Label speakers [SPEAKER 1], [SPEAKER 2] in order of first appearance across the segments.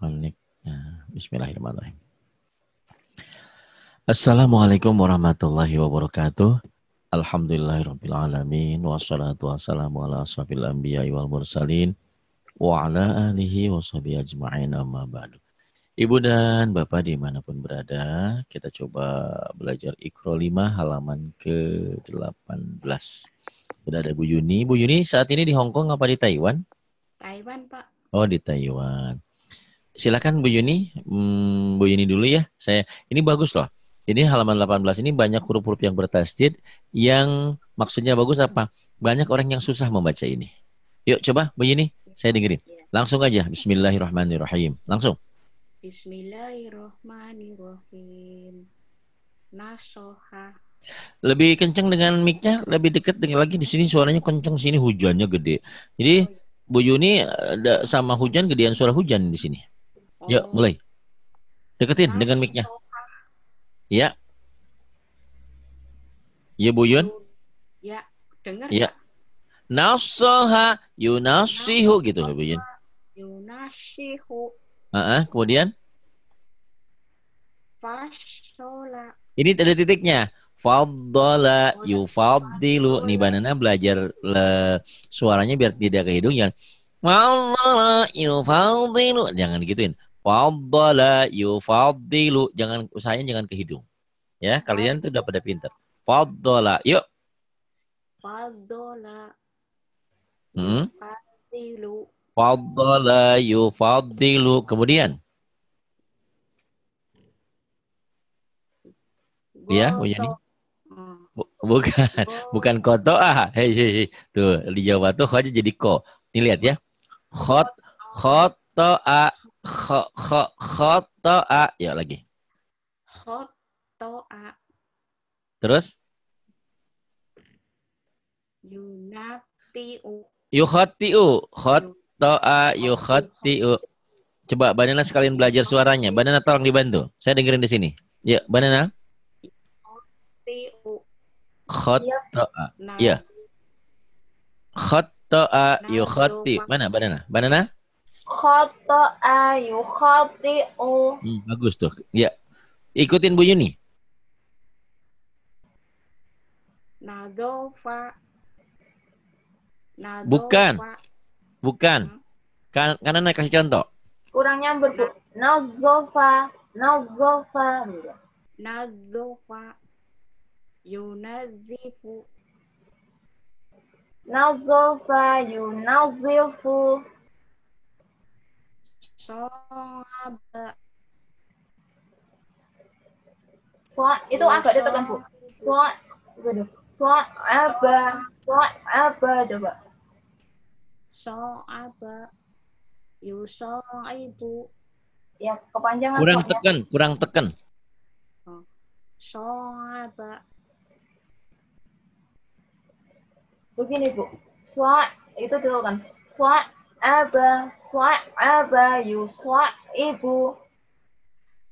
[SPEAKER 1] Malik. Nah, bismillahirrahmanirrahim. Assalamualaikum warahmatullahi wabarakatuh. Alhamdulillahirrabbilalamin. Wassalatu wassalamu ala asrafil anbiya wal mursalin. Wa ala alihi wa ajma'in amma ba'du. Ibu dan Bapak dimanapun berada, kita coba belajar Iqro 5 halaman ke-18. Sudah ada Bu Yuni. Bu Yuni saat ini di Hongkong apa di Taiwan?
[SPEAKER 2] Taiwan, Pak.
[SPEAKER 1] Oh, di Taiwan silakan Bu Yuni, hmm, Bu Yuni dulu ya. Saya ini bagus loh. Ini halaman 18 ini banyak huruf-huruf yang bertasdid yang maksudnya bagus apa? Banyak orang yang susah membaca ini. Yuk coba Bu Yuni, saya dengerin. Ya. Langsung aja. Bismillahirrahmanirrahim. Langsung.
[SPEAKER 2] Bismillahirrahmanirrahim. Nasoha.
[SPEAKER 1] Lebih kenceng dengan mic-nya, lebih dekat dengan lagi di sini suaranya kenceng sini hujannya gede. Jadi Bu Yuni eh, sama hujan gedean suara hujan di sini. Yuk, mulai. Deketin dengan mic-nya. Ya Ya, Bu Yun?
[SPEAKER 2] Ya, dengar. Ya.
[SPEAKER 1] Nasoha yunasihu gitu, ya, Bu Yun.
[SPEAKER 2] Yunasihu.
[SPEAKER 1] Uh-uh, kemudian?
[SPEAKER 2] Fasola.
[SPEAKER 1] Ini ada titiknya. Faddola oh, yufaddilu. Nih ya. banana belajar le, suaranya biar tidak ke hidung. Ya. Jangan. Faddola yufaddilu. Jangan gituin. Faddala yufaddilu. Jangan usahanya jangan ke hidung. Ya, kalian tuh udah pada pinter. Faddala. Yuk.
[SPEAKER 2] Faddala. Hmm? Faddilu.
[SPEAKER 1] Faddala yufaddilu. Kemudian. ya, oh, ya bu nih. Hmm. Bukan, bukan koto ah. Hei, hei, hei. Tuh, di Jawa tuh kok jadi ko. Nih lihat ya. Khot, khoto a kho kho a ya lagi to a terus
[SPEAKER 2] yunatiu
[SPEAKER 1] to a yukhotiu coba banana sekalian belajar suaranya banana tolong dibantu saya dengerin di sini ya banana ya. a ya nah. a nah, yukhotiu mana banana banana
[SPEAKER 2] khata'a eh, u.
[SPEAKER 1] Hmm, bagus tuh. Ya. Ikutin Bu Yuni.
[SPEAKER 2] Nadofa. Nadofa. Bukan.
[SPEAKER 1] Bukan. Hmm. Kan kanan kasih contoh.
[SPEAKER 2] Kurang nyambut, Bu. Nadofa. Nadofa. Nadofa. Yunazifu. Nadofa. yunazifu. Songaba. Suat itu agak ditekan bu. Suat, gini. Suat apa? Suat apa coba? Song apa? Yusong ibu. Ya kepanjangan. Kurang ya. tekan, kurang tekan. Oh. Song apa? Begini bu. Suat itu ditekan. Suat aba aba yusa ibu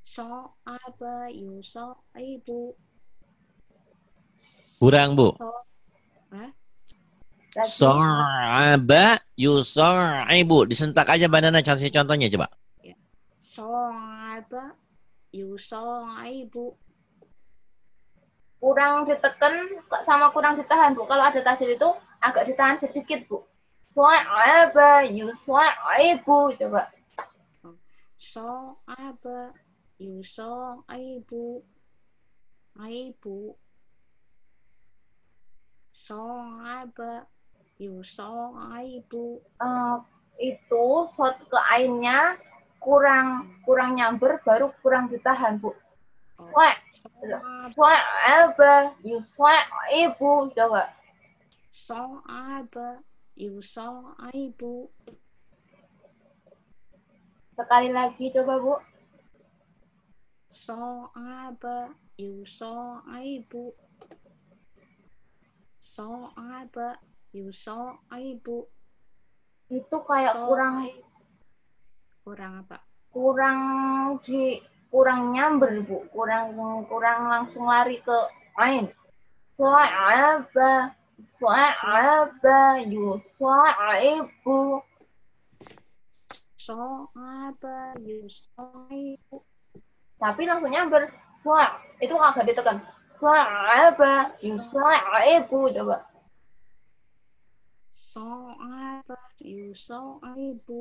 [SPEAKER 2] so aba so ibu kurang bu so,
[SPEAKER 1] so ibu Disentak aja banana contoh contohnya coba. Ya.
[SPEAKER 2] so so ibu Kurang ditekan sama kurang ditahan, Bu. Kalau ada tasir itu agak ditahan sedikit, Bu. So'aba, you so'ibu. Coba. So'aba, you so'ibu. Aibu. apa you so'ibu. Uh, eh, itu shot ke ainnya kurang kurang nyamber baru kurang ditahan bu. so oh. so'aba, you so'ibu. Coba. apa Ibu ai ah, bu sekali lagi coba bu so apa? Ah, Ibu ai ah, bu so aba Yusol ai bu itu kayak so, kurang kurang apa kurang di kurang nyamber bu kurang kurang langsung lari ke lain so apa? Sa'aba yusa'ibu. Sa'aba yusa'ibu. tapi langsungnya ber sa itu agak ditekan sa'aba yusa'ibu coba sa'aba yusa'ibu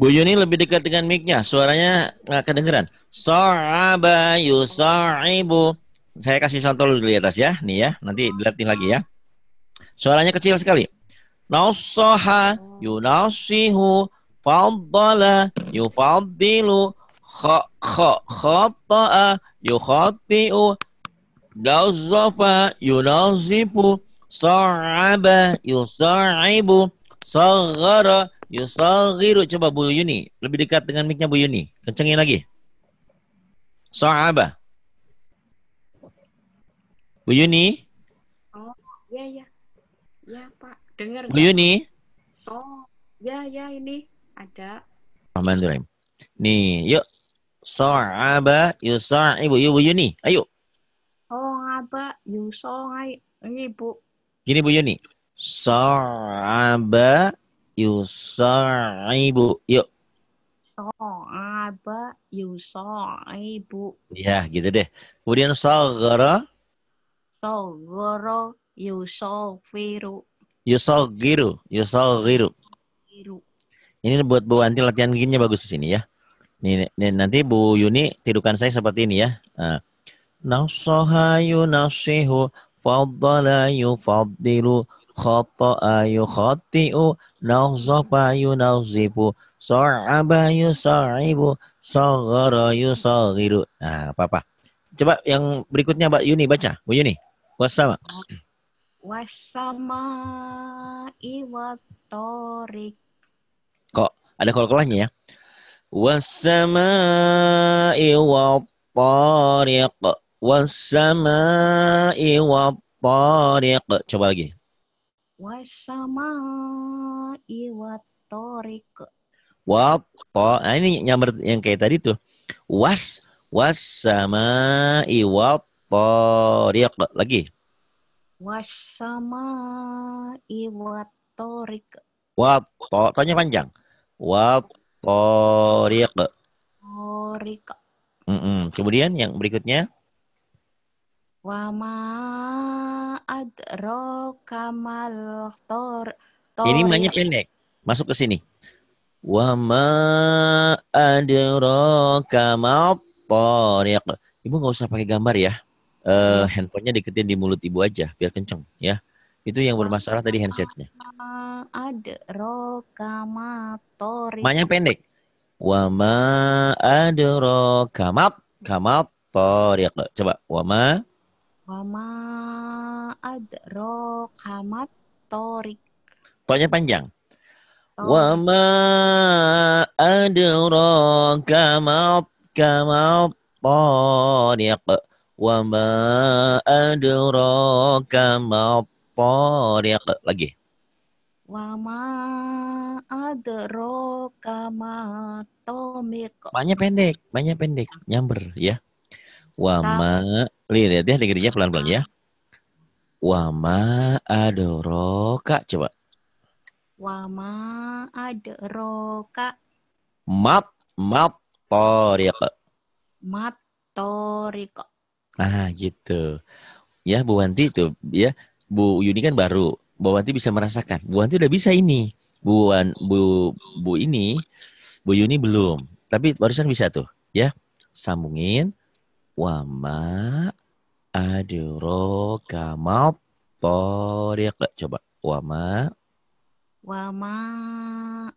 [SPEAKER 1] Bu Yuni lebih dekat dengan mic-nya, suaranya nggak kedengeran. Sa'aba yusa'ibu saya kasih contoh dulu di atas ya, nih ya, nanti dilihatin lagi ya. Suaranya kecil sekali. Nausoha yunausihu faddala yufaddilu khata'a yukhati'u nazafa yunazifu so'aba yusa'ibu saghara yusaghiru. Coba Bu Yuni, lebih dekat dengan mic-nya Bu Yuni. Kencengin lagi. So'aba. Bu Yuni?
[SPEAKER 2] Oh, ya ya. Ya, Pak. Dengar. Bu Yuni? Oh, ya ya ini ada.
[SPEAKER 1] Alhamdulillah. Nih, yuk. Sa'aba yusor ibu eh, Bu Yuni. Ayo.
[SPEAKER 2] Oh, yusorai ini Bu.
[SPEAKER 1] Gini Bu Yuni. So'aba yusor ibu. Yuk.
[SPEAKER 2] So'aba yusor ibu.
[SPEAKER 1] Ya, gitu deh. Kemudian So
[SPEAKER 2] yusawwaro yusawwiru.
[SPEAKER 1] Yusawwiru, yusawwiru. Ini buat Bu Anti latihan ginnya bagus di sini ya. nih nanti Bu Yuni tirukan saya seperti ini ya. Nah. nasihu yunafsihu faddala yufaddilu khata'a yukhati'u nafzafa yunafzifu sa'aba yusa'ibu saghara yusaghiru. Nah, apa-apa. Coba yang berikutnya Mbak Yuni baca. Bu Yuni. Wassama
[SPEAKER 2] Wasama iwatorik.
[SPEAKER 1] Kok ada kol-kolahnya ya? Wasama iwatorik. Wasama iwatorik. Coba lagi.
[SPEAKER 2] Wasama iwatorik.
[SPEAKER 1] Wat, nah ini nyamber yang kayak tadi tuh. Was, was sama Toriq. Lagi.
[SPEAKER 2] Wasama iwatorik.
[SPEAKER 1] Wat. To, tonya panjang. Wat toriq.
[SPEAKER 2] Toriq.
[SPEAKER 1] Mm -mm. Kemudian yang berikutnya.
[SPEAKER 2] Wama adro kamal tor. Ini namanya ya.
[SPEAKER 1] pendek. Masuk ke sini. Wama adro kamal toriq. Ya. Ibu nggak usah pakai gambar ya uh, handphonenya deketin di mulut ibu aja biar kenceng ya. Itu yang bermasalah tadi handsetnya.
[SPEAKER 2] Ah, ada rokamatori. Maknya
[SPEAKER 1] pendek. Wama adro kamat kamat toriq. Coba wama.
[SPEAKER 2] Wama adro kamat torik.
[SPEAKER 1] Tonya panjang. Wama adro kamat kamat toriq. Wa ma adraka ma tariq. Lagi.
[SPEAKER 2] Wa ma adraka ma tariq.
[SPEAKER 1] Maknya pendek, maknya pendek, nyamber ya. Wa ma lihat ya dengernya pelan-pelan ya. Wa ma adraka coba.
[SPEAKER 2] Wa ma adraka
[SPEAKER 1] mat mat tariq.
[SPEAKER 2] Mat tariq.
[SPEAKER 1] Ah, gitu. Ya, Bu Wanti itu ya, Bu Yuni kan baru. Bu Wanti bisa merasakan. Bu Wanti udah bisa ini. Bu Wan, Bu Bu ini, Bu Yuni belum. Tapi barusan bisa tuh, ya. Sambungin wama adroka kamal toriq. Coba wama
[SPEAKER 2] wama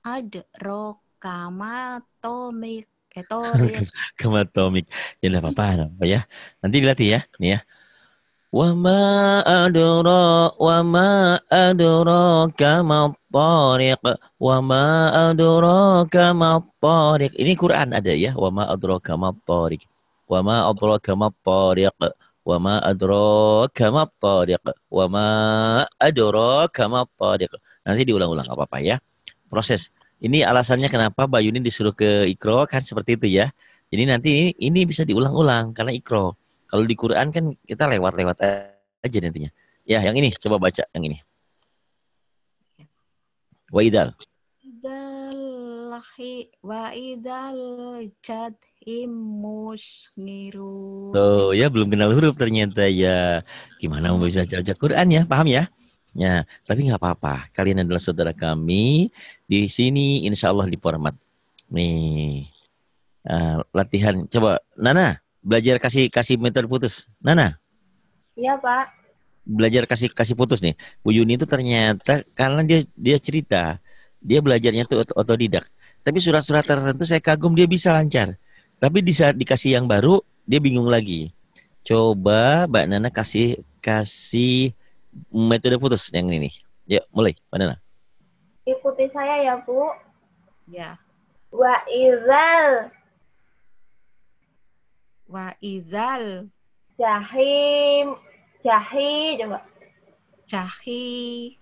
[SPEAKER 2] adroka kamal tomik kayak torik.
[SPEAKER 1] tomik. Ya enggak apa-apa, ya. Nanti dilatih ya, nih ya. Wa ma adra wa ma adraka ma tariq wa ma adraka ma tariq. Ini Quran ada ya. Wa ma adraka ma tariq. Wa ma adraka ma tariq. Wa ma adraka ma tariq. Wa ma adraka ma tariq. Nanti diulang-ulang apa-apa ya. Proses. Ini alasannya kenapa ini disuruh ke Ikro kan seperti itu ya. Jadi nanti ini, ini bisa diulang-ulang karena Ikro. Kalau di Quran kan kita lewat-lewat aja nantinya. Ya, yang ini coba baca yang ini. Waidal.
[SPEAKER 2] Idalahi wa idal jad Tuh
[SPEAKER 1] ya belum kenal huruf ternyata ya. Gimana mau bisa baca Quran ya? Paham ya? Ya, tapi nggak apa-apa. Kalian adalah saudara kami di sini, insya Allah format. Nih, uh, latihan. Coba, Nana, belajar kasih kasih metode putus. Nana. Iya Pak. Belajar kasih kasih putus nih. Bu Yuni itu ternyata karena dia dia cerita, dia belajarnya tuh otodidak. Tapi surat-surat tertentu saya kagum dia bisa lancar. Tapi di saat dikasih yang baru, dia bingung lagi. Coba Mbak Nana kasih kasih metode putus yang ini Ya, mulai. Mana?
[SPEAKER 2] Ikuti saya ya, Bu. Ya. Wa idzal Wa idzal jahim jahi coba. Jahi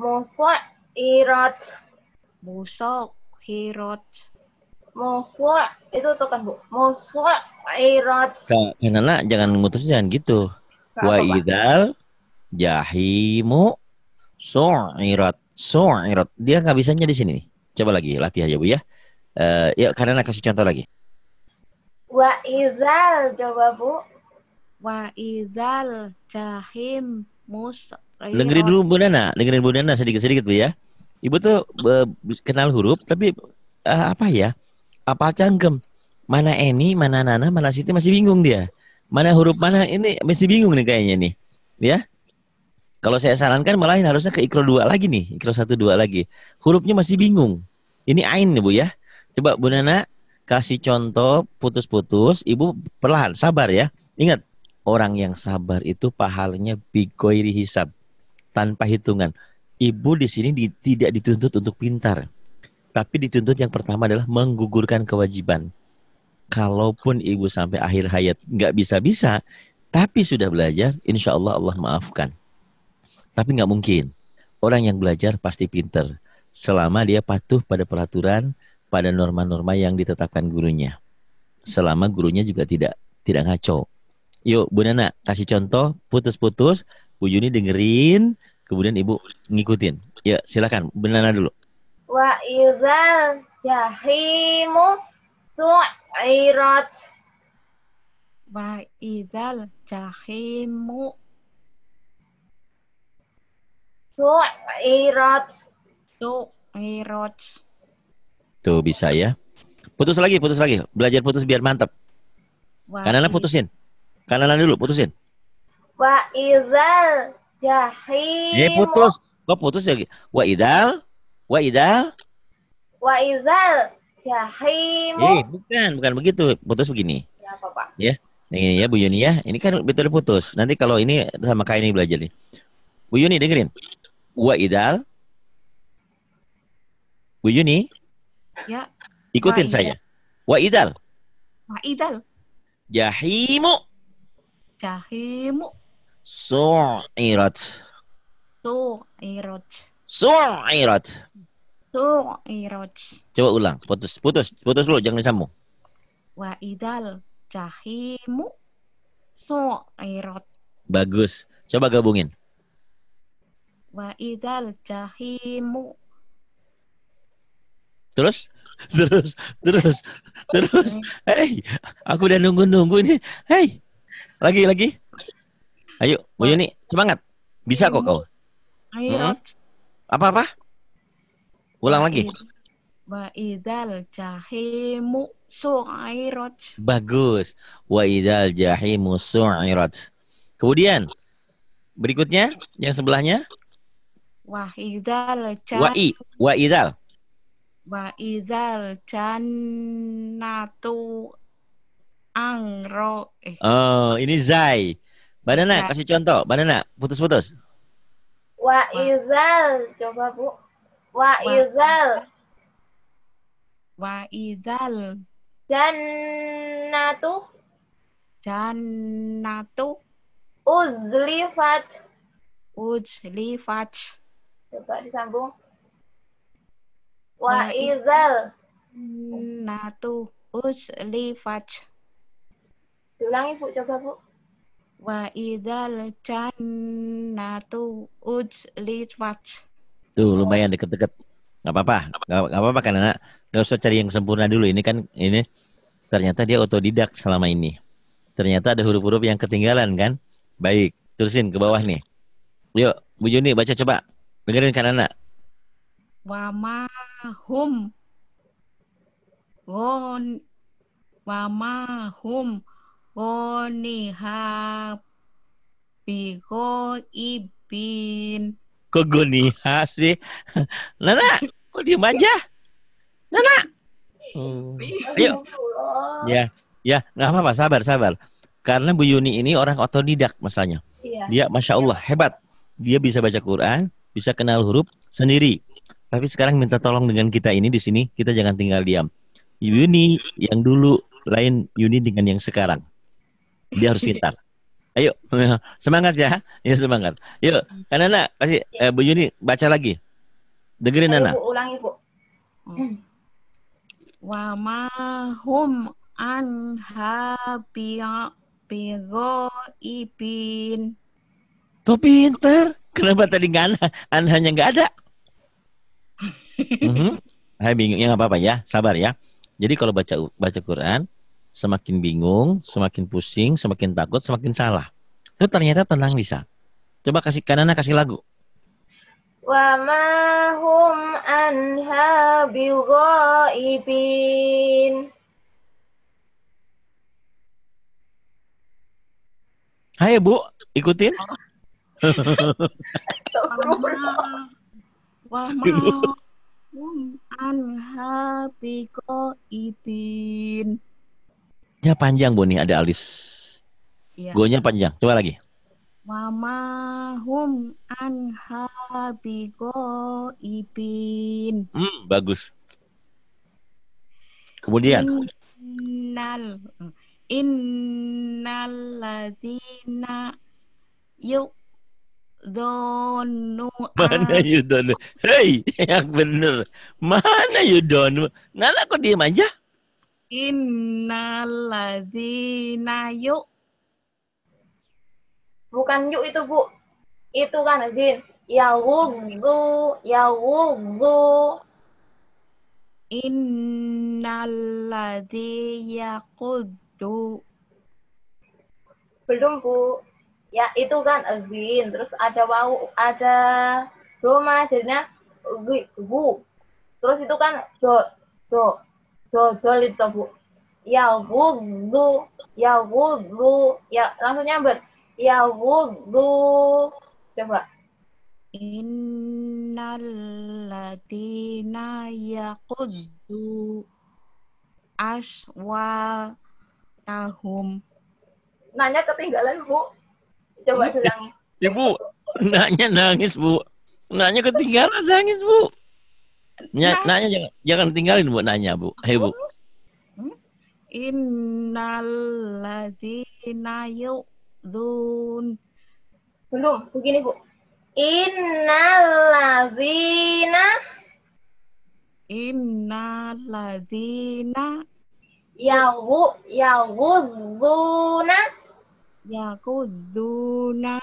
[SPEAKER 2] Musuh irot Musuh irot Musuh itu tuh kan, Bu. Musuh irot
[SPEAKER 1] Kak, jangan mutus jangan gitu. Wa idzal jahimu su'irat su'irat dia nggak bisanya di sini nih coba lagi latih aja bu ya uh, eh, ya karena kasih contoh lagi
[SPEAKER 2] wa izal bu wa izal jahim mus dengerin dulu
[SPEAKER 1] bu Nana dengerin bu Nana sedikit sedikit bu ya ibu tuh uh, kenal huruf tapi uh, apa ya apa cangkem mana Eni mana Nana mana Siti masih bingung dia mana huruf mana ini masih bingung nih kayaknya nih ya kalau saya sarankan malah harusnya ke ikro dua lagi nih, ikro satu dua lagi. Hurufnya masih bingung. Ini ain nih Bu ya. Coba Bu Nana kasih contoh putus-putus, Ibu perlahan sabar ya. Ingat, orang yang sabar itu pahalanya bigoiri hisab, tanpa hitungan. Ibu di sini di, tidak dituntut untuk pintar. Tapi dituntut yang pertama adalah menggugurkan kewajiban. Kalaupun ibu sampai akhir hayat nggak bisa-bisa, tapi sudah belajar, insya Allah Allah maafkan. Tapi nggak mungkin. Orang yang belajar pasti pinter selama dia patuh pada peraturan, pada norma-norma yang ditetapkan gurunya. Selama gurunya juga tidak tidak ngaco. Yuk, Bu Nana, kasih contoh putus-putus, Bu Yuni dengerin, kemudian Ibu ngikutin. Ya, silakan Bu Nana dulu.
[SPEAKER 2] Wa idzal jahimu su'irat. Wa idzal jahimu Su'irat. Su'irat.
[SPEAKER 1] Tuh bisa ya. Putus lagi, putus lagi. Belajar putus biar mantap. Kanan putusin. Kanan dulu, putusin.
[SPEAKER 2] Wa idal jahim. Eh putus.
[SPEAKER 1] Kok putus lagi? Ya? Wa idal. Wa idal.
[SPEAKER 2] Wa idal jahim. Eh,
[SPEAKER 1] bukan, bukan begitu. Putus begini. Ya, apa, Pak? Ya. Ini ya Bu Yuni ya. Ini kan betul putus. Nanti kalau ini sama Kak ini belajar nih. Bu Yuni dengerin wa idal Bu Yuni ya ikutin wa saya wa idal wa idal jahimu
[SPEAKER 2] jahimu
[SPEAKER 1] su'irat
[SPEAKER 2] su'irat
[SPEAKER 1] su'irat
[SPEAKER 2] su'irat
[SPEAKER 1] coba ulang putus putus putus dulu jangan disambung
[SPEAKER 2] wa idal jahimu su'irat
[SPEAKER 1] bagus coba gabungin
[SPEAKER 2] wa idal jahimu
[SPEAKER 1] terus terus terus terus hey aku udah nunggu nunggu ini hey lagi lagi ayo Bu Yuni semangat bisa kok kau ayo hmm? apa apa ulang lagi
[SPEAKER 2] wa idal jahimu su'a'irot,
[SPEAKER 1] bagus wa idal jahimu su'a'irot, kemudian berikutnya yang sebelahnya
[SPEAKER 2] Wahidal chan Wa'i
[SPEAKER 1] Wa'idal
[SPEAKER 2] Wa'idal angro eh.
[SPEAKER 1] Oh, ini zai. Banana, kasih contoh. Banana, putus-putus.
[SPEAKER 2] Wa'idal coba Bu. Wa'idal Wa'idal jannatu jannatu uzlifat uzlifat Coba disambung.
[SPEAKER 1] Nah, Wa izal.
[SPEAKER 2] Hmm, Natu fach. Diulangi Bu, coba Bu. Wa idal jannatu fach.
[SPEAKER 1] Tuh lumayan deket-deket. Gak apa-apa, gak apa-apa kan anak. Gak usah cari yang sempurna dulu. Ini kan ini ternyata dia otodidak selama ini. Ternyata ada huruf-huruf yang ketinggalan kan? Baik, terusin ke bawah nih. Yuk, Bu Juni baca coba. Dengerin kan anak.
[SPEAKER 2] Wamahum. Gon wamahum ha. bigo ibin.
[SPEAKER 1] Kok ha sih? Nana, kok diem aja? Nana. Hmm. Ayo. Ya, ya, nggak apa-apa, sabar, sabar. Karena Bu Yuni ini orang otodidak masanya. Iya. Dia, masya Allah, hebat. Dia bisa baca Quran, bisa kenal huruf sendiri. Tapi sekarang minta tolong dengan kita ini di sini, kita jangan tinggal diam. Yuni yang dulu lain Yuni dengan yang sekarang. Dia harus pintar. Ayo, semangat ya. Ya semangat. Yuk, kan Nana kasih eh, Bu Yuni baca lagi. Dengerin Nana. Ibu,
[SPEAKER 2] ulangi, Bu. Hmm. Wa ma hum an ibin.
[SPEAKER 1] Tuh pinter. Kenapa tadi nggak ada? Anhanya nggak ada. mm-hmm. Hai bingung ya nggak apa-apa ya, sabar ya. Jadi kalau baca baca Quran, semakin bingung, semakin pusing, semakin takut, semakin salah. Itu ternyata tenang bisa. Coba kasih kanana kasih lagu.
[SPEAKER 2] Wa ma hum anha bighaibin.
[SPEAKER 1] Hai Bu, ikutin.
[SPEAKER 2] Wama ko ipin.
[SPEAKER 1] Ya panjang Boni ada alis. Iya. Gonya panjang. Coba lagi.
[SPEAKER 2] Mama hum an ko ipin.
[SPEAKER 1] Hmm, bagus. Kemudian.
[SPEAKER 2] Innal mm, innal ladzina yuk Donu
[SPEAKER 1] Mana you donu? Hei, yang bener. Mana you donu? Nala kok diem aja?
[SPEAKER 2] Innaladzina yuk. Bukan yuk itu, Bu. Itu kan, Zin. Ya wudu, ya wudu. Innaladzina yakudu. Belum, Bu ya itu kan again eh, terus ada wau ada roma jadinya eh, wu terus itu kan do do do do itu bu ya wudu ya wudu ya langsung nyamber ya wudu coba ya innalladzina aswa tahum nanya ketinggalan bu Coba iya. ulangi.
[SPEAKER 1] Ibu, ya, naknya nangis, Bu. Naknya ketinggalan nangis, Bu. Nanya, naknya jangan, jangan tinggalin Bu nanya, Bu. Hei, Bu.
[SPEAKER 2] Hmm? Innalladzina yu'zun. Belum, begini, Bu. Innaladzina Innalladzina Yawu zuna Ya kuduna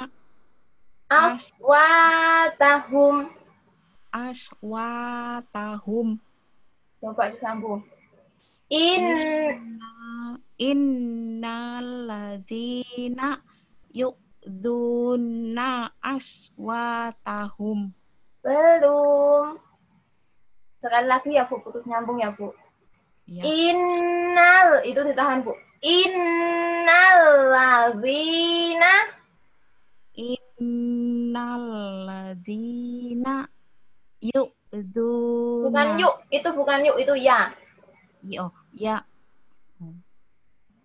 [SPEAKER 2] aswatahum aswatahum coba disambung in innaladzina yukduna aswatahum belum sekali lagi ya bu putus nyambung ya bu ya. innal itu ditahan bu Innaladzina Innaladzina Yuk itu Bukan yuk, itu bukan yuk, itu ya. Yo, ya.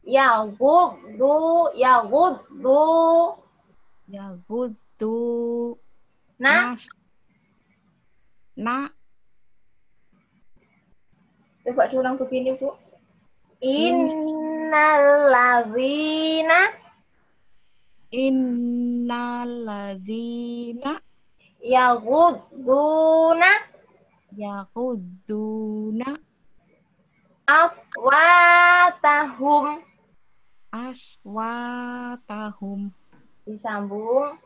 [SPEAKER 2] Ya gudu, ya gudu. Ya gudu. Nah. Nah. Coba diulang begini, Bu. Innaladzina Innaladzina ya Yagudduna Aswatahum Aswatahum Disambung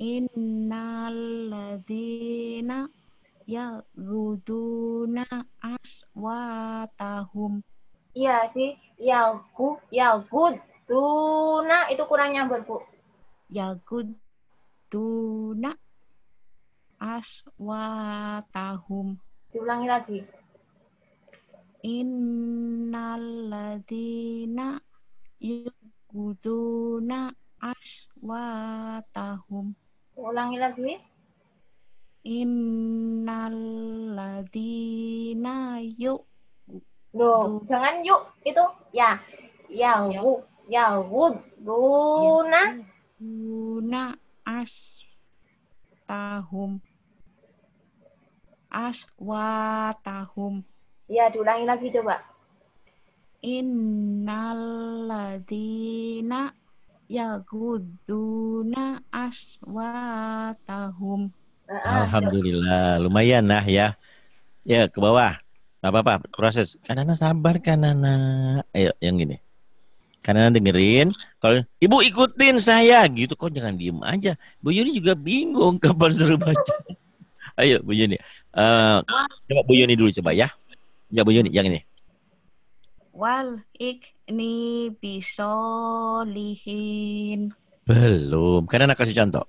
[SPEAKER 2] Innaladzina Yaguduna aswatahum Iya sih, Ya ya good tuna itu kurang nyambung, Bu. good tuna, aswatahum. Diulangi lagi. Innaladina yalguduna aswatahum. Ulangi lagi. Innaladina yuk do jangan yuk itu ya ya wu ya wu guna guna as tahum as wa tahum Ya, diulangi lagi coba. Innaladina ya wa aswatahum.
[SPEAKER 1] Alhamdulillah, lumayan lah ya. Ya, ke bawah. Gak apa-apa, proses. Kanana sabar, Kanana. Ayo, yang gini. Kanana dengerin. Kalau ibu ikutin saya gitu, kok jangan diem aja. Bu Yuni juga bingung kapan seru baca. Ayo, Bu Yuni. Uh, coba Bu Yuni dulu coba ya. Ya Bu Yuni, yang ini.
[SPEAKER 2] Wal ikni bisolihin.
[SPEAKER 1] Belum, Kanana kasih contoh.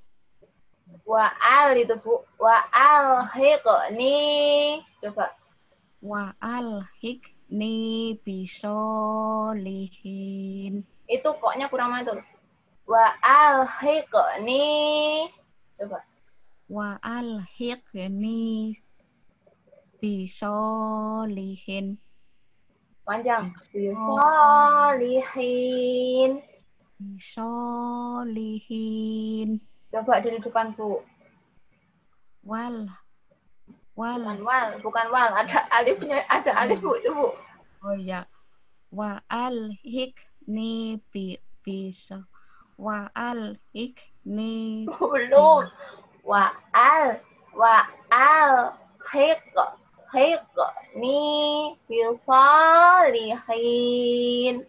[SPEAKER 2] Waal itu Bu. Waal hikni. Coba wa Wa'al hikni bisolihin. Itu koknya kurang mantul. Wa'al hikni. Coba. Wa'al hikni bisolihin. Panjang. Bisolihin. Bisolihin. Coba dari depan, Bu. Wal Wal. Bukan wal, bukan wal. Ada alifnya, ada hmm. alif bu itu bu. Oh iya. Wa al hikni bi bisa. Wa al hikni. Belum. Wa al wa al hik hik ni bisalihin.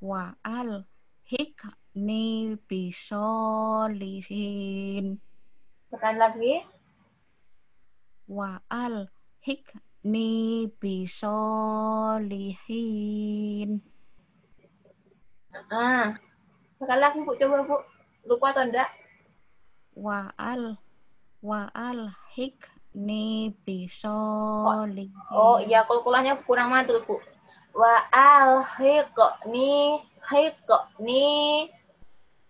[SPEAKER 2] Wa al hik ni bisalihin. Sekali lagi wa'al hikni bisolihin. Ah, sekali lagi Bu coba Bu. Lupa atau enggak? Wa'al wa'al hikni bisolihin. Oh, ya iya kulahnya kurang mantul Bu. Wa'al hikni hikni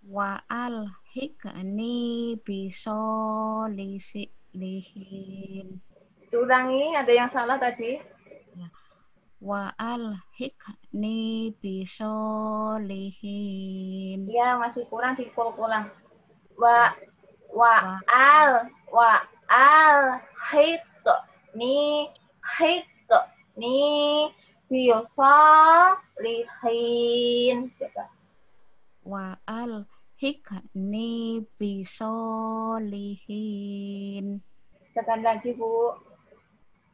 [SPEAKER 2] wa'al hikni bisolihin alihim. Diulangi, ada yang salah tadi. wa ya. Wa alhikni bisolihin. Ya, masih kurang dikulang. Wa wa, wa al wa al hikni hikni bisolihin. Wa al hikani bisolihin. Sekali lagi Bu.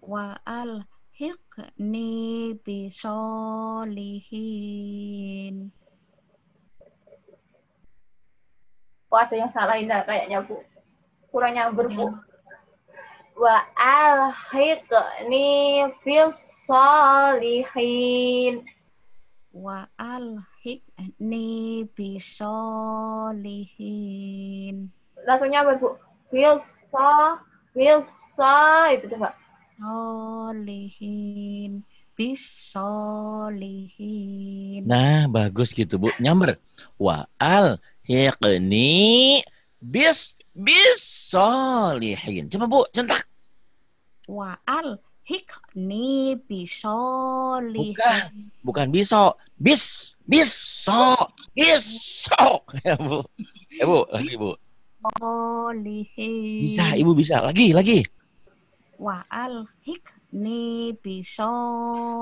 [SPEAKER 2] Wa al hikni bisolihin. oh, ada yang salah indah kayaknya Bu. Kurang nyamber Bu. Wa al hikni bisolihin. Wa al hikni bisolihin. Langsungnya apa, Bu? Bilsa, bilsa, itu coba. Solihin, bisolihin.
[SPEAKER 1] Nah, bagus gitu, Bu. Nyamber. Wa'al hikni bis bisolihin. Coba, Bu, centak.
[SPEAKER 2] Wa'al hik ni pisau li bukan
[SPEAKER 1] bukan biso bis biso
[SPEAKER 2] biso
[SPEAKER 1] ya bu ya bu lagi bu Bisa, Ibu bisa. Lagi, lagi.
[SPEAKER 2] Wa'al hik ni biso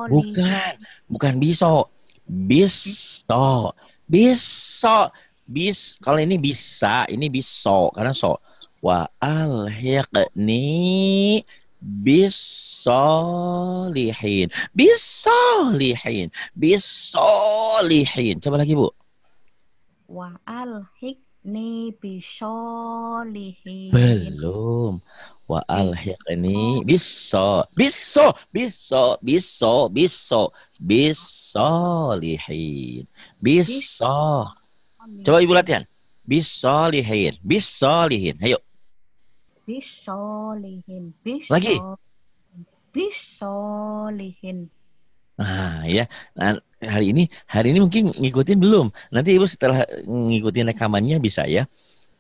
[SPEAKER 2] Bukan,
[SPEAKER 1] bukan biso. Biso. Biso. Bis kalau ini bisa, ini biso karena so. Wa'al hik ni bisolihin. Bisolihin. Bisolihin. Coba lagi, Bu.
[SPEAKER 2] al hikni bisolihin.
[SPEAKER 1] Belum. al hikni biso. Biso. Biso. Biso. Biso. Bisolihin. Biso. Coba Ibu latihan. Bisolihin. Bisolihin. Ayo
[SPEAKER 2] bisolihin bisol, lagi bisolihin
[SPEAKER 1] Nah, ya. Nah, hari ini hari ini mungkin ngikutin belum. Nanti Ibu setelah ngikutin rekamannya bisa ya.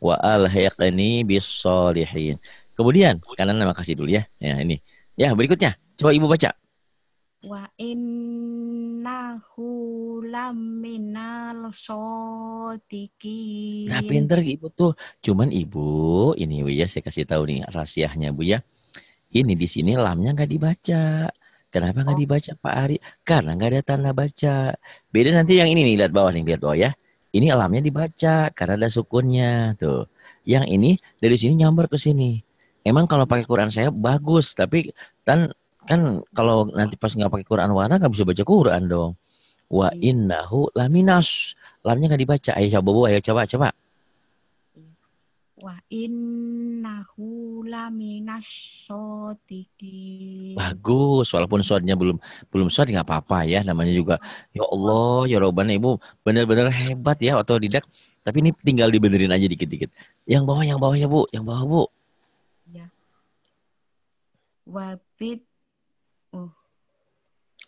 [SPEAKER 1] Wa ini bisolihin. Kemudian, kanan nama kasih dulu ya. Ya, ini. Ya, berikutnya. Coba Ibu baca
[SPEAKER 2] wa innahu laminal sotiki. Nah pinter ibu
[SPEAKER 1] tuh. Cuman ibu, ini Bu ya saya kasih tahu nih rahasianya Bu ya. Ini di sini lamnya nggak dibaca. Kenapa nggak oh. dibaca Pak Ari? Karena nggak ada tanda baca. Beda nanti yang ini nih lihat bawah nih lihat bawah ya. Ini alamnya dibaca karena ada sukunnya tuh. Yang ini dari sini nyamber ke sini. Emang kalau pakai Quran saya bagus, tapi kan Kan kalau nanti pas nggak pakai Quran warna nggak bisa baca Quran dong. Wa iya. innahu laminas. Lamnya nggak dibaca. Ayo coba bu, ayo coba coba.
[SPEAKER 2] Wa innahu laminas
[SPEAKER 1] Bagus, walaupun suaranya belum belum suar nggak apa-apa ya. Namanya juga ya Allah, ya Robbana Ibu benar-benar hebat ya atau tidak? Tapi ini tinggal dibenerin aja dikit-dikit. Yang bawah, yang bawah ya Bu, yang bawah Bu.
[SPEAKER 2] Ya. Wabit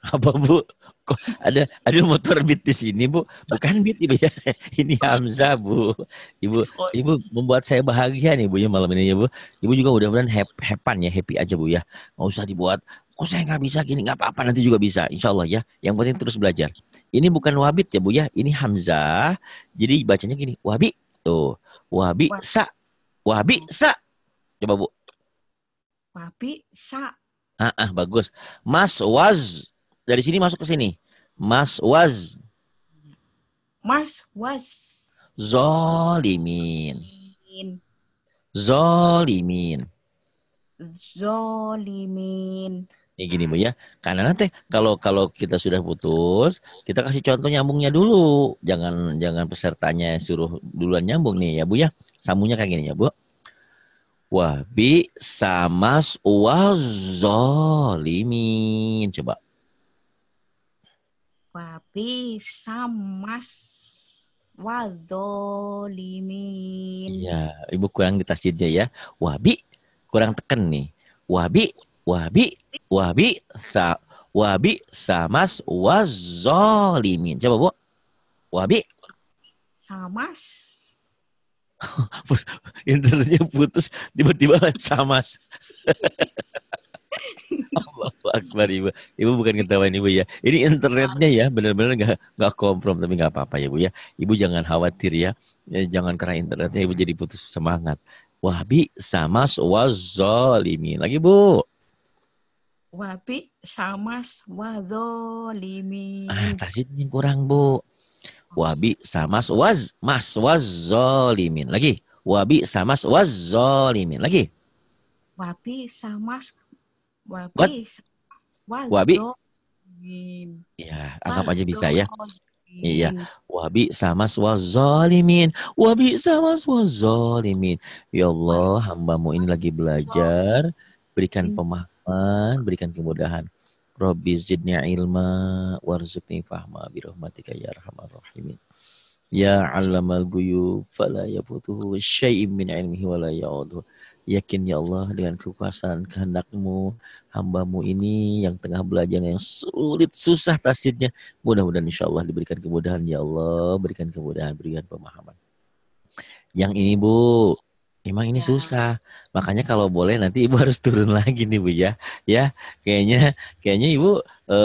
[SPEAKER 1] apa Bu? Kok ada ada motor beat di sini Bu? Bukan beat Ibu ya. Ini Hamzah Bu. Ibu oh. Ibu membuat saya bahagia nih Bu ya malam ini ya Bu. Ibu juga mudah-mudahan happy ya, happy aja Bu ya. Nggak usah dibuat kok saya nggak bisa gini nggak apa-apa nanti juga bisa insya Allah ya yang penting terus belajar ini bukan wabit ya bu ya ini hamzah jadi bacanya gini wabi tuh wabi sa wabi sa coba bu
[SPEAKER 2] wabi sa
[SPEAKER 1] ah, ah bagus mas waz dari sini masuk ke sini. Mas was.
[SPEAKER 2] Mas was.
[SPEAKER 1] Zolimin. Zolimin.
[SPEAKER 2] Zolimin.
[SPEAKER 1] Ini gini bu ya, karena nanti kalau kalau kita sudah putus, kita kasih contoh nyambungnya dulu, jangan jangan pesertanya suruh duluan nyambung nih ya bu ya, sambungnya kayak gini ya bu. Wah bi samas wazolimin coba
[SPEAKER 2] wabi samas wadolimin. Iya,
[SPEAKER 1] Ibu kurang di tasjidnya ya. Wabi kurang teken nih. Wabi, wabi, wabi, sa, wabi samas wazolimin. Coba Bu. Wabi
[SPEAKER 2] samas
[SPEAKER 1] internetnya putus tiba-tiba samas Allah Akbar Ibu. Ibu bukan ketahuan Ibu ya. Ini internetnya ya benar-benar nggak nggak komprom tapi nggak apa-apa ya Bu ya. Ibu jangan khawatir ya. ya jangan karena internetnya Ibu jadi putus semangat. Wabi sama wazolimi. Lagi Bu.
[SPEAKER 2] Wabi sama wazolimi.
[SPEAKER 1] Ah, ini kurang Bu. Wabi sama waz mas wazolimin. Lagi. Wabi sama wazolimin. Lagi.
[SPEAKER 2] Wabi sama What? Wabi.
[SPEAKER 1] Ya, anggap aja bisa ya. Iya, wabi sama swazolimin, wabi sama swazolimin. Ya Allah, hambamu ini lagi belajar, berikan hmm. pemahaman, berikan kemudahan. Robi zidni ilma warzukni fahma birohmatika ya arhamar rahimin. Ya alamal guyub fala yabutuhu syai'im min ilmihi wala yauduh. Yakin ya Allah dengan kekuasaan kehendakmu hambamu ini yang tengah belajar yang sulit susah tasidnya. mudah-mudahan insya Allah diberikan kemudahan ya Allah berikan kemudahan berikan pemahaman. Yang ini Bu, Emang ini ya. susah. Makanya kalau boleh nanti Ibu harus turun lagi nih Bu ya. Ya, kayaknya kayaknya Ibu e,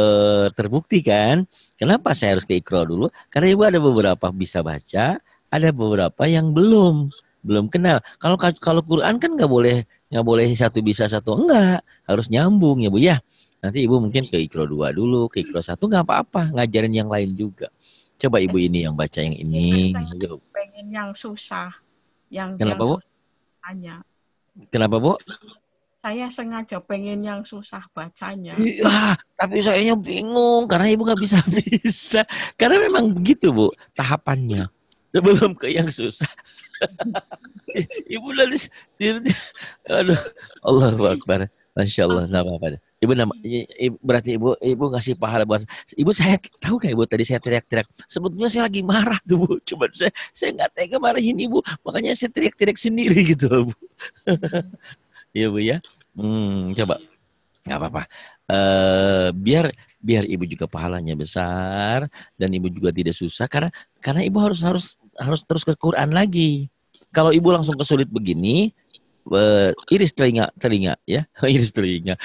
[SPEAKER 1] terbukti kan. Kenapa saya harus ke Iqra dulu? Karena Ibu ada beberapa bisa baca, ada beberapa yang belum belum kenal. Kalau kalau Quran kan nggak boleh nggak boleh satu bisa satu enggak, harus nyambung ya Bu ya. Nanti Ibu mungkin ke Iqra dua dulu, ke Iqra satu nggak apa-apa, ngajarin yang lain juga. Coba Ibu ini yang baca yang ini. Iya,
[SPEAKER 2] pengen yang susah. Yang Kenapa, yang Bu? bacanya. Kenapa, Bu? Saya sengaja pengen yang susah bacanya. Iya, tapi saya
[SPEAKER 1] bingung karena Ibu nggak bisa-bisa. Karena memang begitu, Bu, tahapannya. Sebelum ke yang susah. Ibu nulis, aduh, Allah Akbar. Masya Allah, Nama apa-apa. Ibu nama, berarti ibu ibu ngasih pahala buat ibu saya tahu kayak ibu tadi saya teriak-teriak sebetulnya saya lagi marah tuh bu cuma saya saya nggak tega marahin ibu makanya saya teriak-teriak sendiri gitu bu iya bu ya hmm, coba nggak apa-apa uh, biar biar ibu juga pahalanya besar dan ibu juga tidak susah karena karena ibu harus harus harus terus ke Quran lagi kalau ibu langsung kesulit begini uh, iris telinga telinga ya iris telinga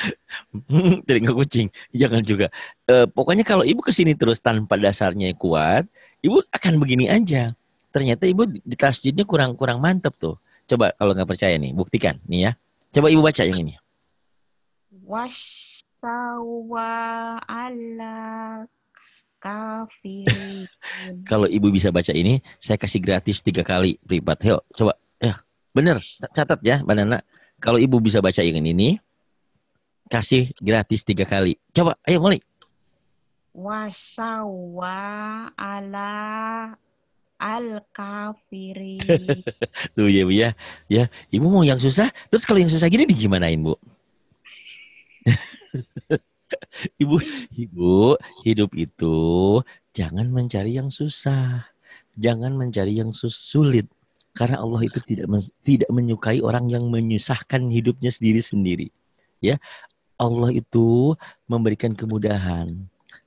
[SPEAKER 1] telinga kucing jangan juga uh, pokoknya kalau ibu kesini terus tanpa dasarnya yang kuat ibu akan begini aja ternyata ibu di tasjidnya kurang kurang mantep tuh coba kalau nggak percaya nih buktikan nih ya coba ibu baca yang ini
[SPEAKER 2] wasawa ala kafir
[SPEAKER 1] kalau ibu bisa baca ini saya kasih gratis tiga kali lipat yuk coba ya Bener, catat ya Mbak Nana. Kalau ibu bisa baca yang ini, kasih gratis tiga kali. Coba, ayo mulai.
[SPEAKER 2] Wasawa ala al kafiri.
[SPEAKER 1] Tuh ya bu ya, ya ibu mau yang susah. Terus kalau yang susah gini digimanain bu? ibu, ibu hidup itu jangan mencari yang susah, jangan mencari yang sulit karena Allah itu tidak tidak menyukai orang yang menyusahkan hidupnya sendiri-sendiri. Ya. Allah itu memberikan kemudahan.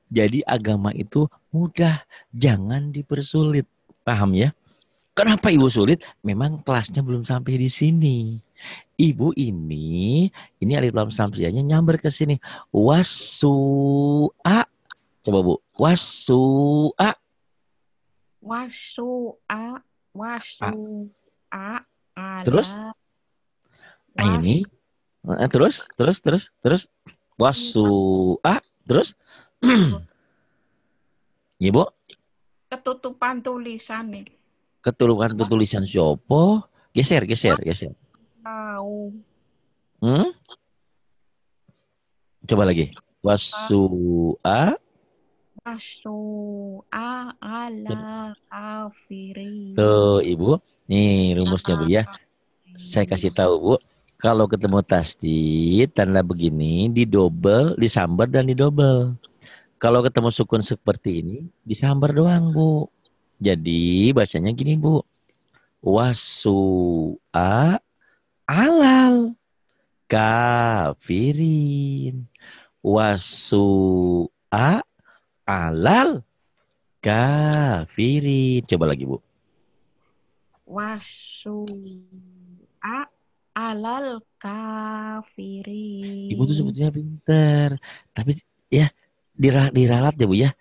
[SPEAKER 1] Jadi agama itu mudah, jangan dipersulit. Paham ya? Kenapa ibu sulit? Memang kelasnya belum sampai di sini. Ibu ini, ini alif lam samsiyahnya nyamber ke sini. Wasua. Coba bu. Wasua.
[SPEAKER 2] Wasua. Wasu ah. a, a terus wasu.
[SPEAKER 1] Ah, ini eh, terus terus terus terus wasu a terus ya bu
[SPEAKER 2] ketutupan tulisan nih
[SPEAKER 1] ketutupan tulisan siapa geser geser geser
[SPEAKER 2] tahu
[SPEAKER 1] hmm? coba lagi wasu a
[SPEAKER 2] a ala kafirin.
[SPEAKER 1] Tuh, Ibu. Nih rumusnya, Bu ya. Saya kasih tahu, Bu. Kalau ketemu tasdid tanda begini didobel, disambar dan didobel. Kalau ketemu sukun seperti ini disambar doang, Bu. Jadi bahasanya gini, Bu. wasu a alal kafirin. wasu a alal kafirin. Coba lagi, Bu.
[SPEAKER 2] Wasu a alal kafirin. Ibu tuh sebetulnya
[SPEAKER 1] pinter. Tapi ya diralat ya, Bu ya.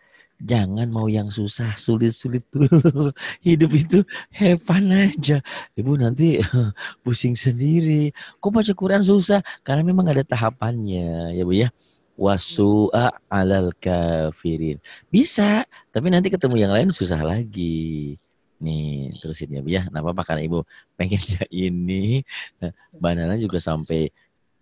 [SPEAKER 1] Jangan mau yang susah, sulit-sulit dulu. Hidup itu hepan aja. Ibu nanti pusing sendiri. Kok baca Quran susah? Karena memang ada tahapannya, ya Bu ya wasu'a alal kafirin. Bisa, tapi nanti ketemu yang lain susah lagi. Nih, terusin ya Bu ya. Nah, apa karena Ibu pengennya ini banana juga sampai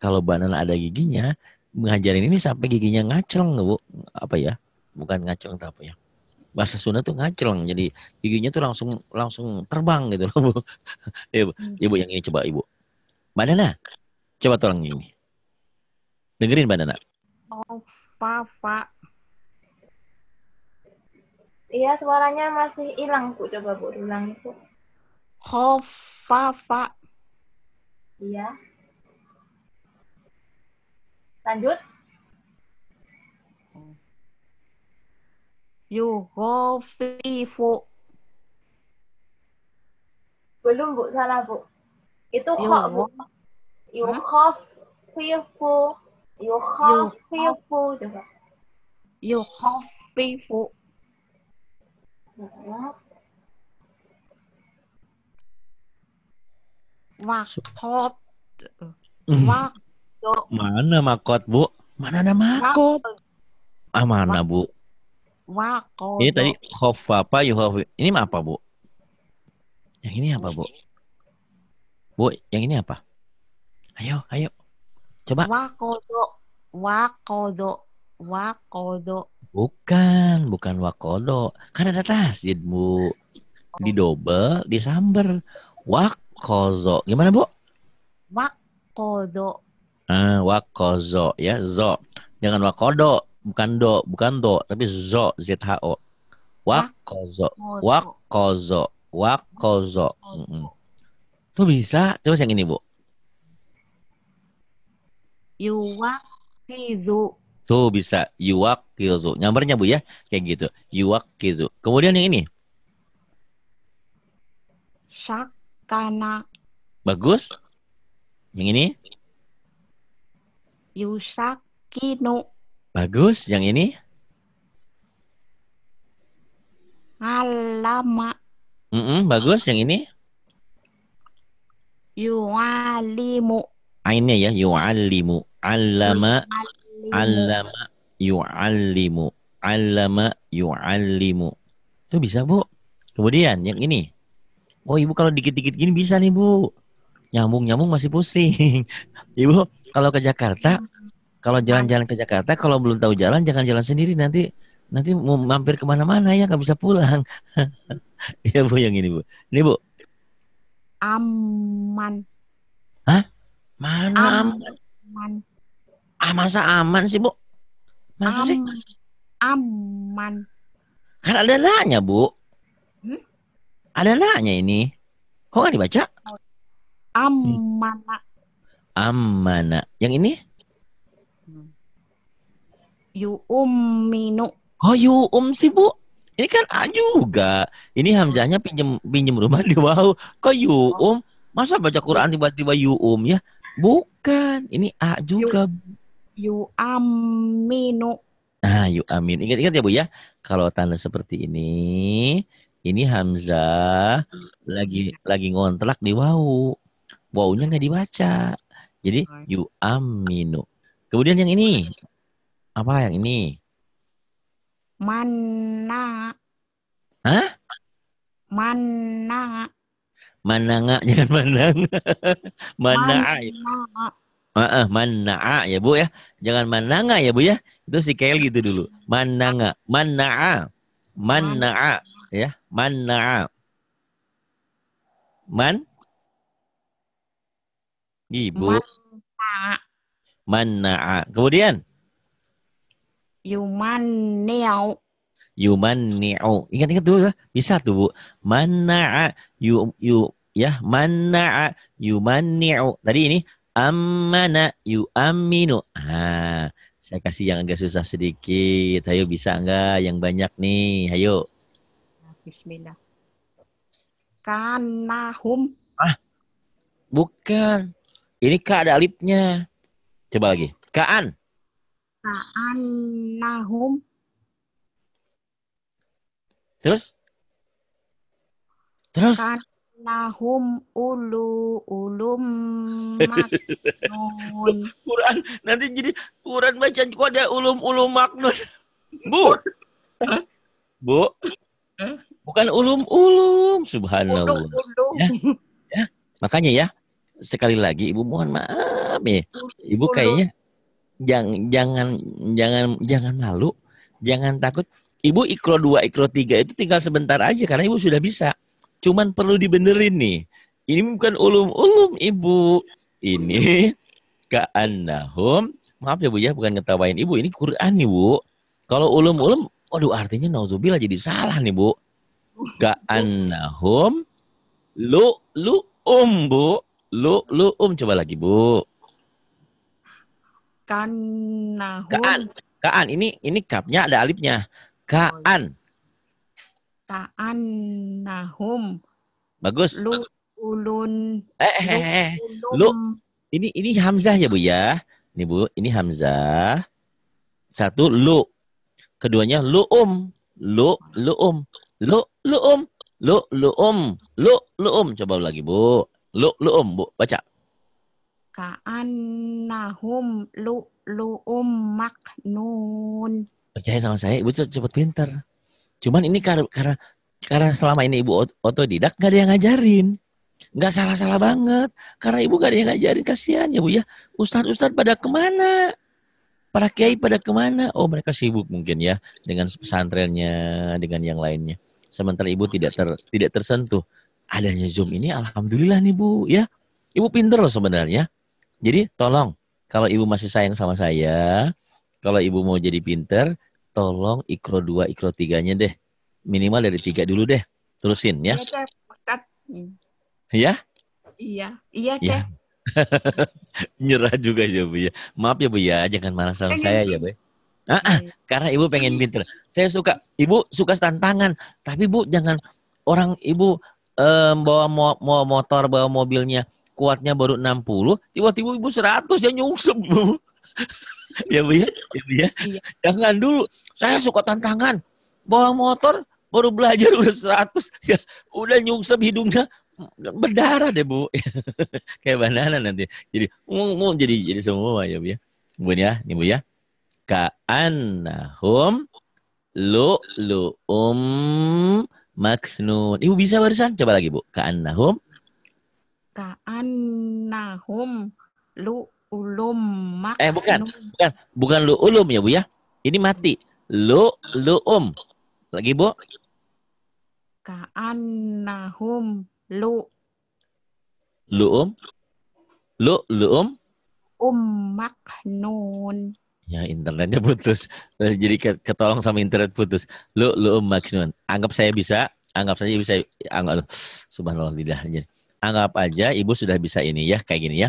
[SPEAKER 1] kalau banana ada giginya, mengajarin ini sampai giginya ngaceleng, Bu. Apa ya? Bukan ngaceleng tapi ya? bahasa Sunda tuh ngaceleng, jadi giginya tuh langsung langsung terbang gitu loh bu ibu iya, hmm. ibu iya, yang ini coba ibu banana coba tolong ini dengerin banana.
[SPEAKER 2] Oh, fa, fa. Iya, suaranya masih hilang, Bu. Coba, Bu, ulang, Bu. Kofa fa. Iya. Lanjut. fu. Belum, Bu. Salah, Bu. Itu kok, Bu. Yuhofifu have Yukhafifu. Makot. Hmm. Makot.
[SPEAKER 1] Mana makot, Bu? Mana ada makot? Ah, mana, Bu?
[SPEAKER 2] Makot. Ini tadi
[SPEAKER 1] khof apa, have... Ini apa, Bu? Yang ini apa, Bu? Bu, yang ini apa? Ayo, ayo. Coba.
[SPEAKER 2] Wakodo, wakodo, wakodo.
[SPEAKER 1] Bukan, bukan wakodo. Kan ada tasjid, Bu. Di di disamber. Wakozo. Gimana, Bu?
[SPEAKER 2] Wakodo.
[SPEAKER 1] Ah, wakozo ya, zo. Jangan wakodo, bukan do, bukan do, tapi zo, z h o. Wakozo, wakozo, wakozo. Mm Tuh bisa, coba yang ini, Bu.
[SPEAKER 2] Yuwak kizu.
[SPEAKER 1] Tuh bisa yuwak kizu. Nyambernya Bu ya, kayak gitu. Yuwak kizu. Kemudian yang ini.
[SPEAKER 2] Sakana.
[SPEAKER 1] Bagus. Yang ini?
[SPEAKER 2] Yusakino.
[SPEAKER 1] Bagus. Yang ini?
[SPEAKER 2] Alama.
[SPEAKER 1] Mm -mm, bagus. Yang ini?
[SPEAKER 2] Yualimu.
[SPEAKER 1] Ainnya ya, yualimu. Allama
[SPEAKER 2] allama
[SPEAKER 1] yu'allimu. Allama yu'allimu. Itu bisa, Bu. Kemudian yang ini. Oh, Ibu kalau dikit-dikit gini bisa nih, Bu. Nyambung-nyambung masih pusing. Ibu, kalau ke Jakarta, kalau jalan-jalan ke Jakarta, kalau belum tahu jalan jangan jalan sendiri nanti nanti mau mampir kemana-mana ya Gak bisa pulang. Iya bu, yang ini bu. Ini bu. Aman. Hah? Mana aman? aman. Ah masa aman sih bu? Masa Am sih?
[SPEAKER 2] Aman.
[SPEAKER 1] Kan ada nanya bu. Hmm? Ada nanya ini. Kok nggak dibaca?
[SPEAKER 2] Amana.
[SPEAKER 1] Amana. Yang ini?
[SPEAKER 2] Yu'um
[SPEAKER 1] minu. Oh yu'um sih bu. Ini kan A juga. Ini Hamzahnya pinjem pinjem rumah di Wau. Kok yu'um? Masa baca Quran tiba-tiba yu'um ya? Bukan. Ini A juga. Yu
[SPEAKER 2] yu'aminu.
[SPEAKER 1] Nah, Amin. Ingat-ingat ya Bu ya, kalau tanda seperti ini, ini Hamzah lagi lagi ngontrak di wau. Wau nya nggak dibaca. Jadi Aminu. Kemudian yang ini. Apa yang ini?
[SPEAKER 2] Mana. Hah? Mana.
[SPEAKER 1] Mananga, jangan manang. Mana.
[SPEAKER 2] Mana.
[SPEAKER 1] Uh, mana'a ya bu ya. Jangan mananga ya bu ya. Itu si Kelly itu dulu. Mananga. Mana'a. Mana'a. Ya. Mana'a. Man. Ibu. Mana'a. Kemudian. Yuman ni'u. Ingat-ingat dulu. Ya. Bisa tuh bu. Mana'a. Yu, yu, ya. Mana'a. Yumani'u. Tadi ini amana Aminu, Ah, saya kasih yang agak susah sedikit. Hayo bisa enggak yang banyak nih? Hayo.
[SPEAKER 2] Bismillah. Kanahum.
[SPEAKER 1] Ah, bukan. Ini ka ada alifnya. Coba lagi. Kaan.
[SPEAKER 2] Kaan nahum. Terus? Terus? Kan nahum ulu ulum
[SPEAKER 1] maknun. Quran nanti jadi Quran bacaan kok ada ulum ulum maknun. Bu. Bu. Bukan ulum ulum subhanallah. Ulum, ulum. Ya? ya. Makanya ya sekali lagi Ibu mohon maaf ya. Ibu kayaknya jangan jangan jangan jangan malu, jangan takut. Ibu ikro dua ikro tiga itu tinggal sebentar aja karena Ibu sudah bisa. Cuman perlu dibenerin nih. Ini bukan ulum-ulum ibu. Ini ka'annahum. Maaf ya Bu ya, bukan ngetawain ibu. Ini Quran nih Bu. Kalau ulum-ulum, waduh artinya nauzubillah jadi salah nih Bu. Ka'annahum lu lu um Bu. Lu lu um coba lagi Bu.
[SPEAKER 2] Nahum. Kaan.
[SPEAKER 1] Kaan ini ini kapnya ada alifnya. Oh, iya. Kaan
[SPEAKER 2] ta'annahum. Bagus. Lu ulun. Eh, eh, eh. eh. Lu,
[SPEAKER 1] ini ini Hamzah ya Bu ya. Ini Bu, ini Hamzah. Satu lu. Keduanya lu um. Lu lu um. Lu lu um. Lu lu um. Lu lu um. Coba lagi Bu. Lu lu um Bu, baca.
[SPEAKER 2] Ka'annahum lu lu um maknun.
[SPEAKER 1] Percaya sama saya, Ibu cepat pinter Cuman ini karena karena karena selama ini ibu otodidak nggak ada yang ngajarin. Nggak salah-salah banget. Karena ibu nggak ada yang ngajarin. Kasihan ya bu ya. Ustadz-ustadz pada kemana? Para kiai pada kemana? Oh mereka sibuk mungkin ya dengan pesantrennya, dengan yang lainnya. Sementara ibu tidak ter, tidak tersentuh. Adanya Zoom ini alhamdulillah nih Bu ya. Ibu pinter loh sebenarnya. Jadi tolong kalau ibu masih sayang sama saya, kalau ibu mau jadi pinter, tolong ikro 2, ikro 3-nya deh. Minimal dari 3 dulu deh. Terusin ya. Iya? Hmm.
[SPEAKER 2] Iya. Iya, Teh. Ya. Iya.
[SPEAKER 1] Nyerah juga ya, Bu ya. Maaf ya, Bu ya, jangan marah sama saya ya, Bu. Ya. Ah, ah, iya. karena Ibu pengen iya. pinter. Saya suka, Ibu suka tantangan, tapi Bu jangan orang Ibu um, bawa mo mo motor, bawa mobilnya kuatnya baru 60, tiba-tiba Ibu 100 ya nyungsep, Bu. ya bu ya, ya bu ya. Iya. Jangan dulu. Saya suka tantangan. Bawa motor baru belajar udah 100 ya udah nyungsep hidungnya berdarah deh bu kayak banana nanti jadi mau, jadi jadi semua ya bu ya bu ya ini bu ya kaanahum lu lu um maknun ibu bisa barusan coba lagi bu kaanahum
[SPEAKER 2] kaanahum lu ulum mak eh bukan
[SPEAKER 1] bukan bukan lu ulum ya bu ya ini mati lu lu um lagi bu
[SPEAKER 2] kaanahum lu
[SPEAKER 1] lu um lu lu um
[SPEAKER 2] um maknun
[SPEAKER 1] ya internetnya putus jadi ketolong sama internet putus lu lu um maknun anggap saya bisa anggap saja bisa anggap subhanallah tidak anggap aja ibu sudah bisa ini ya kayak gini ya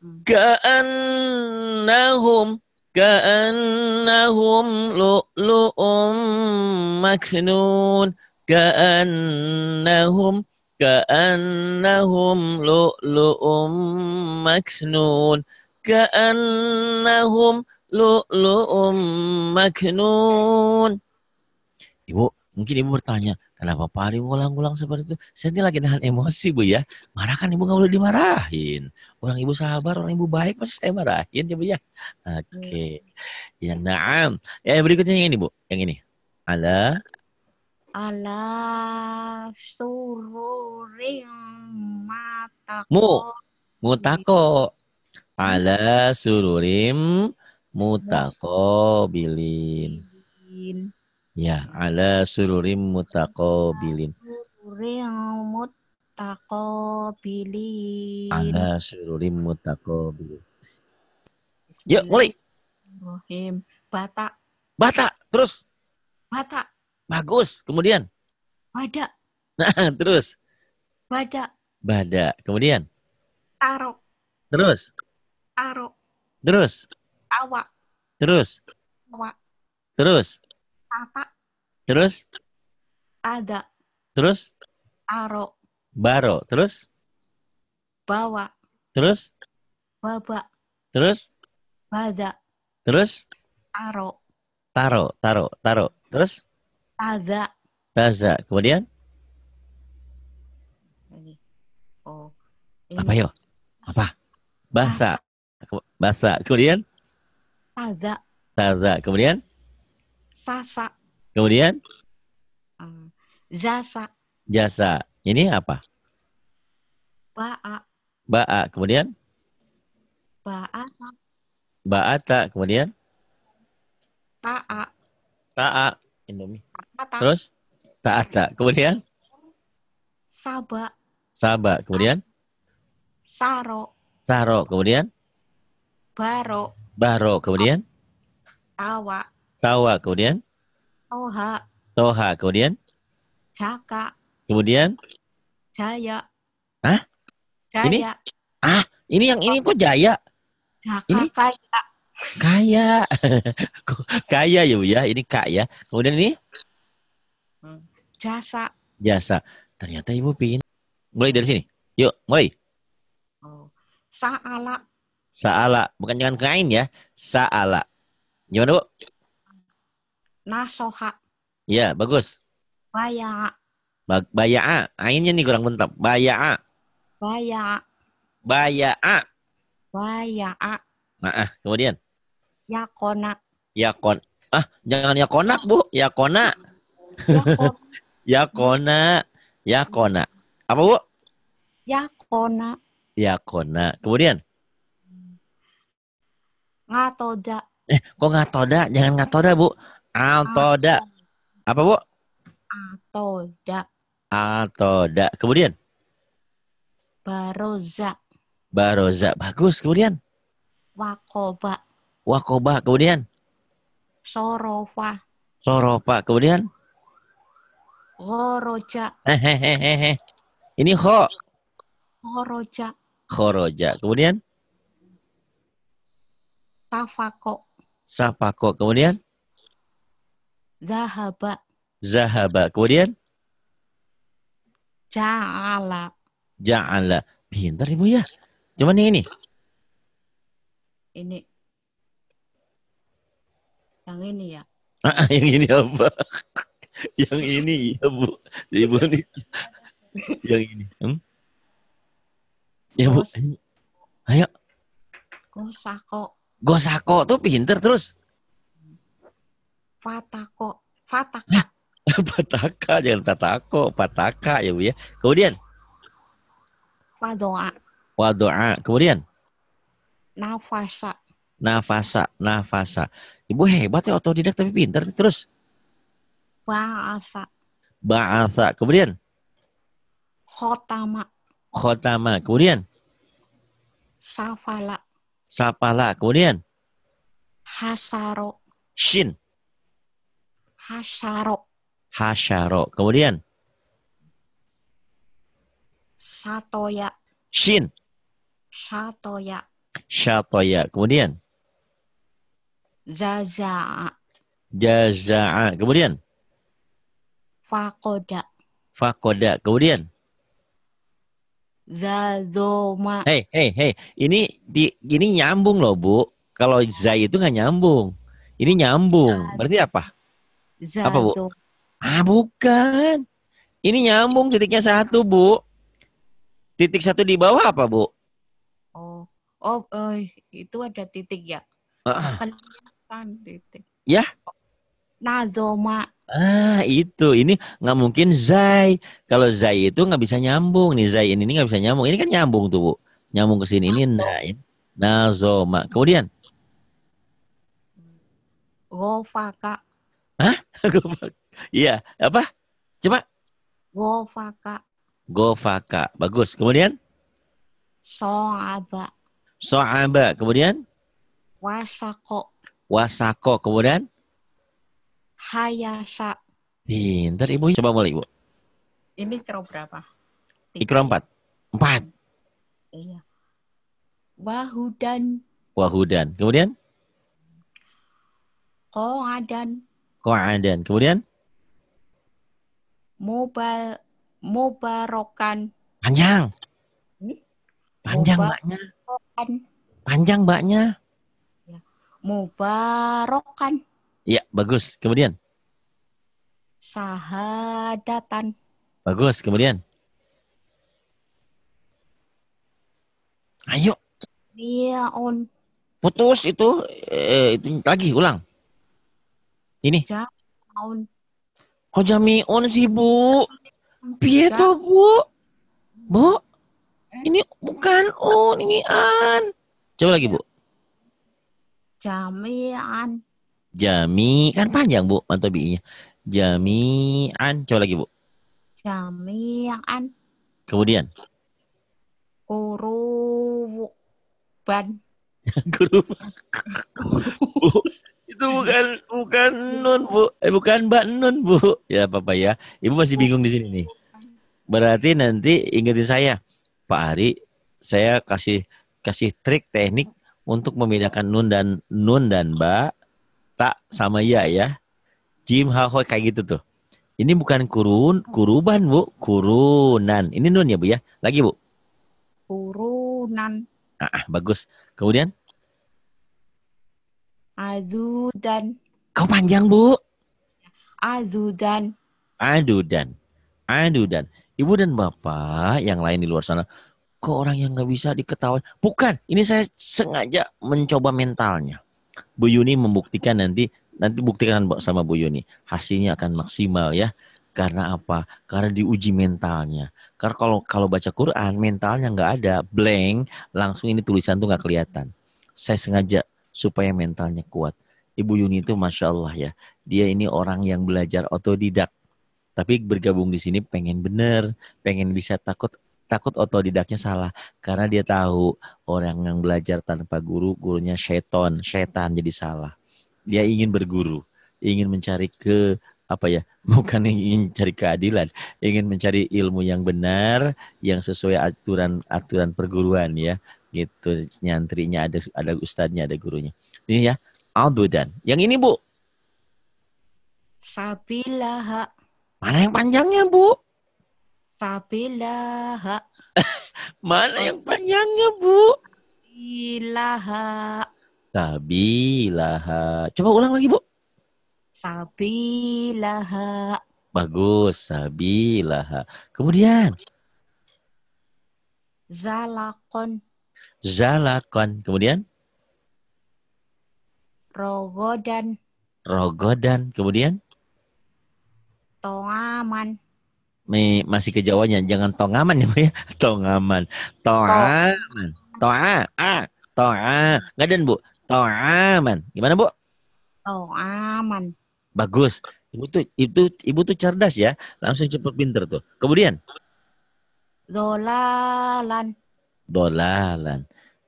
[SPEAKER 1] Hmm. Ka'annahum Ka'annahum lu'lu'um maknun Ka'annahum Ka'annahum lu'lu'um maknun Ka'annahum lu'lu'um maknun Ibu, mungkin ibu bertanya, Kenapa Pak Ari ulang-ulang seperti itu? Saya ini lagi nahan emosi Bu ya. Marah kan Ibu nggak boleh dimarahin. Orang Ibu sabar, orang Ibu baik pasti saya marahin ya Bu ya. Oke. Okay. Iya. Ya naam. Ya berikutnya yang ini Bu. Yang ini. Ala.
[SPEAKER 2] Ala sururing
[SPEAKER 1] matako. Mu. Mutako. Ala sururim mutako bilin. Ya, ala sururim mutaqabilin. Sururim
[SPEAKER 2] mutaqabilin. Ala
[SPEAKER 1] sururim mutaqabilin. Yuk, mulai.
[SPEAKER 2] Rohim. Bata.
[SPEAKER 1] Bata, terus. Bata. Bagus, kemudian. Bada. Nah, terus. Bada. Bada, kemudian. Taro. Terus. Taro. Terus. Awak. Terus. Awak. Terus apa Terus? Ada. Terus? Aro. Baro. Terus? Bawa. Terus? Baba. Terus? Bada. Terus? aro Taro, taro, taro. Terus? Taza. Taza. Kemudian?
[SPEAKER 2] ini Oh. Ini. Apa yo?
[SPEAKER 1] Apa? Bahasa. Bahasa. Kemudian? Taza. Taza. Kemudian? Sasa. Kemudian? jasa eh, Jasa. Ini apa? Ba'a. Ba'a. Kemudian?
[SPEAKER 2] Ba'ata.
[SPEAKER 1] Ba'ata. Kemudian? Ta'a. Ta'a. Indomie. Terus? Ta'ata. Kemudian? Saba. Saba. Kemudian? Saro. Saro. Kemudian? Baro. Baro. Kemudian? Tawa. Tawa kemudian? Toha. Toha kemudian?
[SPEAKER 2] Caka. Kemudian? Jaya.
[SPEAKER 1] Hah? Jaya. Ini? Ah, ini yang ini kok Jaya? Caka ini? kaya. Kaya. kaya ya Bu ya, ini Kak ya. Kemudian ini?
[SPEAKER 2] Hmm. Jasa.
[SPEAKER 1] Jasa. Ternyata Ibu pin. Mulai dari sini. Yuk, mulai.
[SPEAKER 2] Oh. Sa'ala.
[SPEAKER 1] Sa'ala. Bukan jangan kain ya. Sa'ala. Gimana Bu?
[SPEAKER 2] Nasoha.
[SPEAKER 1] Iya, bagus.
[SPEAKER 2] Baya.
[SPEAKER 1] Ba A. Ainnya nih kurang Baya A. Baya. Baya A.
[SPEAKER 2] Baya A.
[SPEAKER 1] Nah, ah, kemudian.
[SPEAKER 2] Yakona.
[SPEAKER 1] Yakon. Ah, jangan yakona, Bu. Yakona. yakona. Yakona. Apa, Bu?
[SPEAKER 2] Yakona.
[SPEAKER 1] Yakona. Kemudian?
[SPEAKER 2] Ngatoda.
[SPEAKER 1] Eh, kok ngatoda? Jangan ngatoda, Bu. Atoda. Apa, Bu?
[SPEAKER 2] Atoda.
[SPEAKER 1] Atoda. Kemudian?
[SPEAKER 2] Baroza.
[SPEAKER 1] Baroza. Bagus. Kemudian?
[SPEAKER 2] Wakoba.
[SPEAKER 1] Wakoba. Kemudian?
[SPEAKER 2] Sorofa.
[SPEAKER 1] Sorofa. Kemudian?
[SPEAKER 2] Horoja.
[SPEAKER 1] Hehehehe. Ini ho.
[SPEAKER 2] Horoja.
[SPEAKER 1] Horoja. Kemudian?
[SPEAKER 2] Tafako.
[SPEAKER 1] Sapako. Kemudian?
[SPEAKER 2] Zahaba.
[SPEAKER 1] Zahaba. Kemudian?
[SPEAKER 2] Ja'ala.
[SPEAKER 1] Ja'ala. Pintar ibu ya. Cuma ini.
[SPEAKER 2] Ini. Yang ini ya.
[SPEAKER 1] Ah, yang ini apa? yang ini ya bu. Ibu ini. yang ini. Hmm? Ya bu. Ayo.
[SPEAKER 2] Gosako.
[SPEAKER 1] Gosako tuh pinter terus.
[SPEAKER 2] Fatako. Fataka.
[SPEAKER 1] pataka, jangan fatako pataka ya Bu ya. Kemudian? Wadoa. Wadoa. Kemudian?
[SPEAKER 2] Nafasa.
[SPEAKER 1] Nafasa, nafasa. Ibu hebat ya otodidak tapi pintar. Terus?
[SPEAKER 2] Bahasa.
[SPEAKER 1] Bahasa. Kemudian?
[SPEAKER 2] Khotama.
[SPEAKER 1] Khotama. Kemudian?
[SPEAKER 2] Safala.
[SPEAKER 1] Safala. Kemudian?
[SPEAKER 2] Hasaro. Shin. Hasyaro.
[SPEAKER 1] Hasyaro. Kemudian?
[SPEAKER 2] Satoya. Shin. Satoya.
[SPEAKER 1] Satoya. Kemudian?
[SPEAKER 2] Zaza'a.
[SPEAKER 1] Jaza'a. Kemudian?
[SPEAKER 2] Fakoda.
[SPEAKER 1] Fakoda. Kemudian?
[SPEAKER 2] Zazoma.
[SPEAKER 1] Hei, hei, hei. Ini di ini nyambung loh, Bu. Kalau Zai itu nggak nyambung. Ini nyambung. Berarti apa? Apa, Bu? Ah, bukan. Ini nyambung titiknya satu, Bu. Titik satu di bawah apa, Bu?
[SPEAKER 2] Oh, oh, eh, itu ada titik ya. Uh. Kan titik. Ya. Nazoma.
[SPEAKER 1] Ah, itu. Ini nggak mungkin Zai. Kalau Zai itu nggak bisa nyambung. Nih Zai ini nggak bisa nyambung. Ini kan nyambung tuh, Bu. Nyambung ke sini. Ini nah, Nazoma. Kemudian?
[SPEAKER 2] Gofa, Hah?
[SPEAKER 1] Iya, apa? Coba.
[SPEAKER 2] Gofaka.
[SPEAKER 1] Gofaka. Bagus. Kemudian?
[SPEAKER 2] So'aba.
[SPEAKER 1] So'aba. Kemudian?
[SPEAKER 2] Wasako.
[SPEAKER 1] Wasako. Kemudian?
[SPEAKER 2] Hayasa.
[SPEAKER 1] Pintar Ibu. Coba mulai Ibu.
[SPEAKER 2] Ini kro berapa?
[SPEAKER 1] Tiga. Ikro empat. Empat.
[SPEAKER 2] Iya. Wahudan.
[SPEAKER 1] Wahudan. Kemudian?
[SPEAKER 2] Koadan.
[SPEAKER 1] Ko'adan. Kemudian?
[SPEAKER 2] Mubal, mubarokan. Panjang. Hmm? Panjang mbaknya.
[SPEAKER 1] Panjang mbaknya.
[SPEAKER 2] Ya. Mubarokan.
[SPEAKER 1] Ya, bagus. Kemudian?
[SPEAKER 2] Sahadatan.
[SPEAKER 1] Bagus. Kemudian? Ayo. on. Putus itu, eh, itu lagi ulang. Ini. Jamiun. Kok oh, Jamiun sih, Bu? Piye tuh, Bu? Bu? Ini bukan Un, ini An. Coba lagi, Bu.
[SPEAKER 2] Jamian.
[SPEAKER 1] Jami kan panjang, Bu, mantobinya. Jamian. Coba lagi, Bu.
[SPEAKER 2] Jamian. Kemudian. Kuruban. Kuruban.
[SPEAKER 1] itu bukan bukan Nun bu, eh, bukan Mbak Nun bu. Ya Papa ya, Ibu masih bingung di sini nih. Berarti nanti ingetin saya, Pak Ari, saya kasih kasih trik teknik untuk membedakan Nun dan Nun dan mbak tak sama ya ya. Jim Hahoy kayak gitu tuh. Ini bukan kurun, kuruban bu, kurunan. Ini nun ya bu ya. Lagi bu.
[SPEAKER 2] Kurunan.
[SPEAKER 1] Ah, ah bagus. Kemudian? dan. Kau panjang, Bu. dan. dan, Adu dan. Ibu dan Bapak yang lain di luar sana, kok orang yang gak bisa diketahui? Bukan, ini saya sengaja mencoba mentalnya. Bu Yuni membuktikan nanti, nanti buktikan sama Bu Yuni. Hasilnya akan maksimal ya. Karena apa? Karena diuji mentalnya. Karena kalau kalau baca Quran mentalnya nggak ada, blank, langsung ini tulisan tuh nggak kelihatan. Saya sengaja supaya mentalnya kuat. Ibu Yuni itu masya Allah ya, dia ini orang yang belajar otodidak. Tapi bergabung di sini pengen bener, pengen bisa takut takut otodidaknya salah karena dia tahu orang yang belajar tanpa guru gurunya seton setan jadi salah dia ingin berguru ingin mencari ke apa ya bukan ingin cari keadilan ingin mencari ilmu yang benar yang sesuai aturan aturan perguruan ya gitu nyantrinya ada ada ustadznya ada gurunya ini ya dan yang ini bu
[SPEAKER 2] sabilaha mana yang panjangnya bu sabilaha
[SPEAKER 1] mana yang
[SPEAKER 2] panjangnya bu sabilaha
[SPEAKER 1] sabilaha coba ulang lagi bu
[SPEAKER 2] sabilaha
[SPEAKER 1] bagus sabilaha kemudian
[SPEAKER 2] zalakon
[SPEAKER 1] zalakon. Kemudian?
[SPEAKER 2] Rogodan.
[SPEAKER 1] Rogodan. Kemudian?
[SPEAKER 2] Tongaman.
[SPEAKER 1] Me, masih ke Jawanya, jangan tongaman ya, Bu ya. Tongaman. Tongaman. Tonga, A. Ah, Toa. Tonga. Bu. Tongaman, Gimana, Bu?
[SPEAKER 2] Tongaman,
[SPEAKER 1] Bagus. Ibu tuh tuh, ibu tuh cerdas ya. Langsung cepet pinter tuh. Kemudian?
[SPEAKER 2] Dolalan
[SPEAKER 1] dolalan.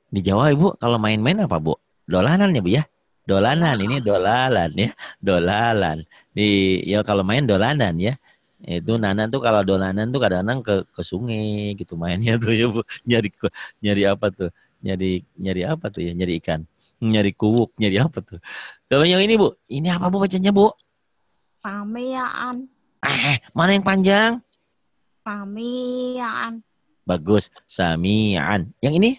[SPEAKER 1] Di Jawa Ibu kalau main-main apa Bu? Dolanan ya Bu ya? Dolanan ini dolalan ya, dolalan. Di ya kalau main dolanan ya. Itu nanan tuh kalau dolanan tuh kadang-kadang ke ke sungai gitu mainnya tuh ya Bu. Nyari nyari apa tuh? Nyari nyari apa tuh ya? Nyari ikan. Nyari kuwuk, nyari apa tuh? Kalau yang ini Bu, ini apa Bu bacanya Bu?
[SPEAKER 2] Pamean. Eh,
[SPEAKER 1] eh mana yang panjang?
[SPEAKER 2] Pamean.
[SPEAKER 1] Bagus. Sami'an. Yang ini?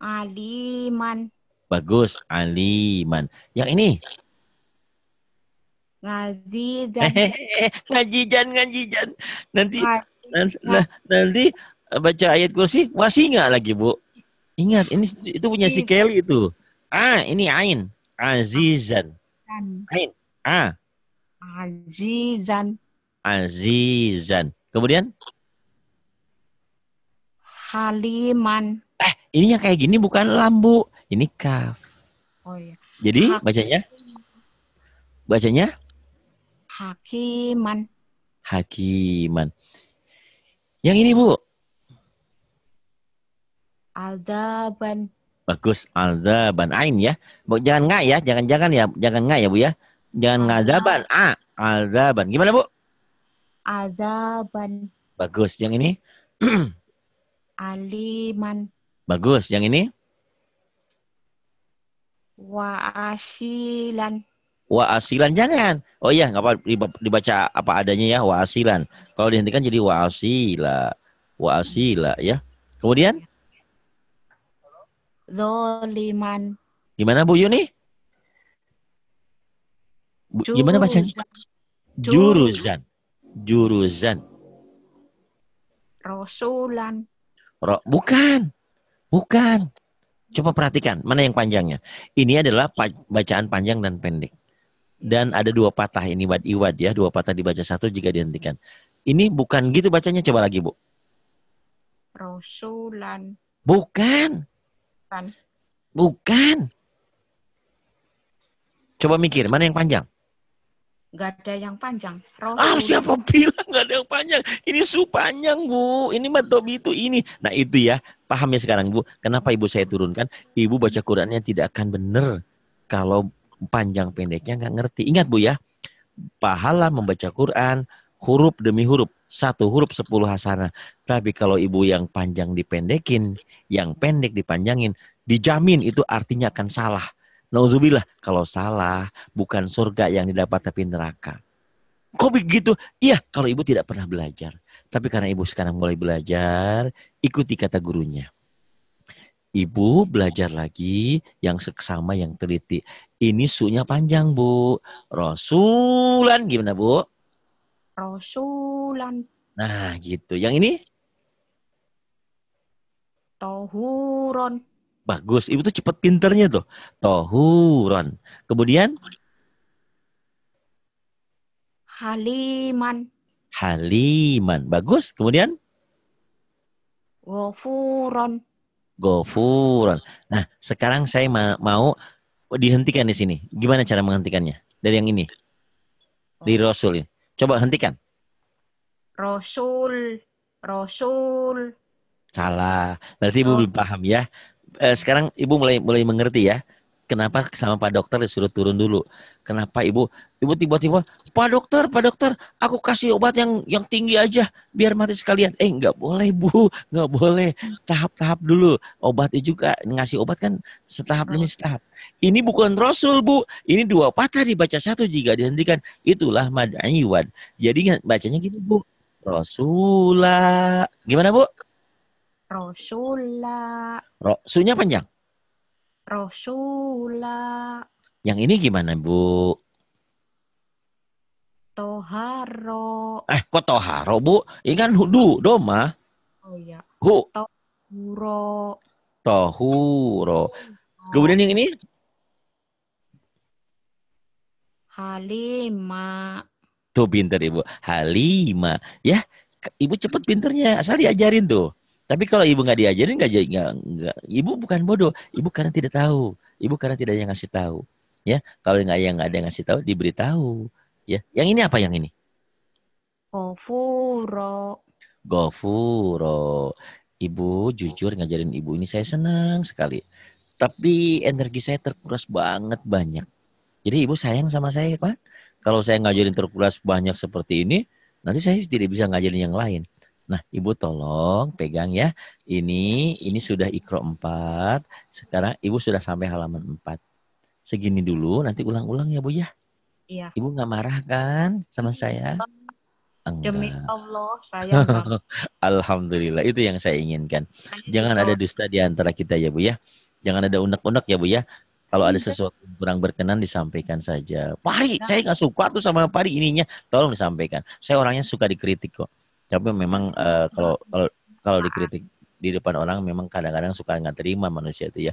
[SPEAKER 2] Aliman.
[SPEAKER 1] Bagus. Aliman. Yang ini?
[SPEAKER 2] Ngaji dan ngaji jan ngaji jan.
[SPEAKER 1] Nanti nanti, nah, nanti baca ayat kursi wasinga lagi, Bu. Ingat, ini itu punya si Kelly itu. Ah, ini ain. Azizan. Ain. Ah.
[SPEAKER 2] Azizan.
[SPEAKER 1] Azizan. Kemudian?
[SPEAKER 2] Haliman.
[SPEAKER 1] Eh, ini yang kayak gini bukan lambu, ini kaf. Oh iya. Jadi Hakim. bacanya? Bacanya?
[SPEAKER 2] Hakiman.
[SPEAKER 1] Hakiman. Yang ini, Bu.
[SPEAKER 2] Aldaban.
[SPEAKER 1] Bagus, aldaban. Ain ya. Jangan nggak ya, jangan-jangan ya, jangan nggak ya. ya, Bu ya. Jangan ngazaban. A, ah, aldaban. Gimana, Bu?
[SPEAKER 2] Aldaban.
[SPEAKER 1] Bagus. Yang ini?
[SPEAKER 2] aliman.
[SPEAKER 1] Bagus. Yang ini?
[SPEAKER 2] Wa asilan.
[SPEAKER 1] jangan. Oh iya, nggak apa dibaca apa adanya ya wa Kalau dihentikan jadi wa asila. ya. Kemudian?
[SPEAKER 2] Zoliman.
[SPEAKER 1] Gimana Bu Yuni?
[SPEAKER 2] Juruzan. Gimana bacanya?
[SPEAKER 1] Juruzan. Juruzan.
[SPEAKER 2] Rasulan.
[SPEAKER 1] Ro bukan. Bukan. Coba perhatikan mana yang panjangnya. Ini adalah bacaan panjang dan pendek. Dan ada dua patah ini wad iwad ya, dua patah dibaca satu jika dihentikan. Ini bukan gitu bacanya coba lagi, Bu.
[SPEAKER 2] Rasulan.
[SPEAKER 1] Bukan. Bukan. Bukan. Coba mikir, mana yang panjang?
[SPEAKER 2] nggak ada yang panjang. Rosul. Ah, siapa
[SPEAKER 1] bilang nggak ada yang panjang? Ini su panjang, Bu. Ini matobi itu ini. Nah, itu ya. Paham ya sekarang, Bu. Kenapa Ibu saya turunkan? Ibu baca Qur'annya tidak akan benar kalau panjang pendeknya nggak ngerti. Ingat, Bu ya. Pahala membaca Qur'an huruf demi huruf. Satu huruf sepuluh hasanah. Tapi kalau Ibu yang panjang dipendekin, yang pendek dipanjangin, dijamin itu artinya akan salah Nauzubillah, kalau salah bukan surga yang didapat tapi neraka. Kok begitu? Iya, kalau ibu tidak pernah belajar. Tapi karena ibu sekarang mulai belajar, ikuti kata gurunya. Ibu belajar lagi yang seksama yang teliti. Ini sunya panjang, Bu. Rasulan gimana, Bu?
[SPEAKER 2] Rasulan.
[SPEAKER 1] Nah, gitu. Yang ini? Tohuron. Bagus. Ibu tuh cepet pinternya tuh. Tohuron. Kemudian?
[SPEAKER 2] Haliman.
[SPEAKER 1] Haliman. Bagus. Kemudian?
[SPEAKER 2] Gofuron.
[SPEAKER 1] Gofuron. Nah, sekarang saya mau dihentikan di sini. Gimana cara menghentikannya? Dari yang ini. Di oh. Rasul ini. Coba hentikan.
[SPEAKER 2] Rasul. Rasul.
[SPEAKER 1] Salah. Berarti Ibu oh. belum paham ya eh, sekarang ibu mulai mulai mengerti ya kenapa sama Pak Dokter disuruh turun dulu? Kenapa Ibu? Ibu tiba-tiba, Pak Dokter, Pak Dokter, aku kasih obat yang yang tinggi aja biar mati sekalian. Eh nggak boleh Bu, nggak boleh. Tahap-tahap dulu. Obatnya juga ngasih obat kan setahap demi setahap. Ini bukan Rasul Bu, ini dua patah dibaca satu jika dihentikan. Itulah madaniwan. Jadi bacanya gini Bu, Rasulah. Gimana Bu?
[SPEAKER 2] Rosula.
[SPEAKER 1] Ro, sunya panjang.
[SPEAKER 2] Rosula.
[SPEAKER 1] Yang ini gimana, Bu?
[SPEAKER 2] Toharo.
[SPEAKER 1] Eh, kok Toharo, Bu? Ini kan hudu, doma. Oh iya. Hu.
[SPEAKER 2] Tohuro.
[SPEAKER 1] Tohuro. Kemudian yang ini?
[SPEAKER 2] Halima.
[SPEAKER 1] Tuh pinter Ibu. Halima. Ya, Ibu cepet pinternya. Asal diajarin tuh. Tapi kalau ibu nggak diajarin nggak jadi nggak ibu bukan bodoh, ibu karena tidak tahu, ibu karena tidak ada yang ngasih tahu. Ya, kalau nggak yang ada yang ngasih tahu diberitahu. Ya, yang ini apa yang ini?
[SPEAKER 2] Gofuro.
[SPEAKER 1] Gofuro. Ibu jujur ngajarin ibu ini saya senang sekali. Tapi energi saya terkuras banget banyak. Jadi ibu sayang sama saya kan? Kalau saya ngajarin terkuras banyak seperti ini, nanti saya tidak bisa ngajarin yang lain. Nah, Ibu tolong pegang ya. Ini ini sudah ikro 4. Sekarang Ibu sudah sampai halaman 4. Segini dulu, nanti ulang-ulang ya, Bu ya. Iya. Ibu nggak marah kan sama iya, saya? Enggak. Demi
[SPEAKER 2] Allah, saya
[SPEAKER 1] Alhamdulillah, itu yang saya inginkan. Jangan ada dusta di antara kita ya, Bu ya. Jangan ada unek-unek ya, Bu ya. Kalau ada iya. sesuatu kurang berkenan disampaikan saja. Pari, iya. saya nggak suka tuh sama Pari ininya. Tolong disampaikan. Saya orangnya suka dikritik kok tapi ya, memang uh, kalau kalau kalau dikritik di depan orang memang kadang-kadang suka nggak terima manusia itu ya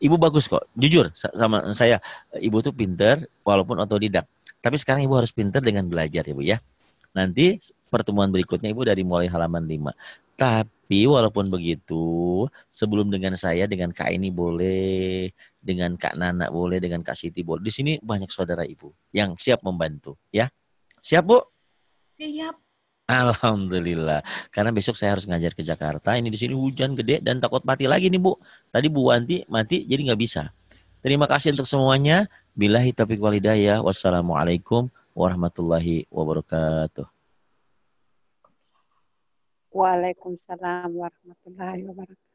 [SPEAKER 1] ibu bagus kok jujur sama saya ibu tuh pinter walaupun otodidak tapi sekarang ibu harus pinter dengan belajar ibu ya nanti pertemuan berikutnya ibu dari mulai halaman 5 tapi walaupun begitu sebelum dengan saya dengan kak ini boleh dengan kak Nana boleh dengan kak Siti boleh di sini banyak saudara ibu yang siap membantu ya siap bu siap Alhamdulillah. Karena besok saya harus ngajar ke Jakarta. Ini di sini hujan gede dan takut mati lagi nih Bu. Tadi Bu Wanti mati jadi nggak bisa. Terima kasih untuk semuanya. Bilahi taufiq hidayah. Wassalamualaikum warahmatullahi wabarakatuh.
[SPEAKER 2] Waalaikumsalam warahmatullahi wabarakatuh.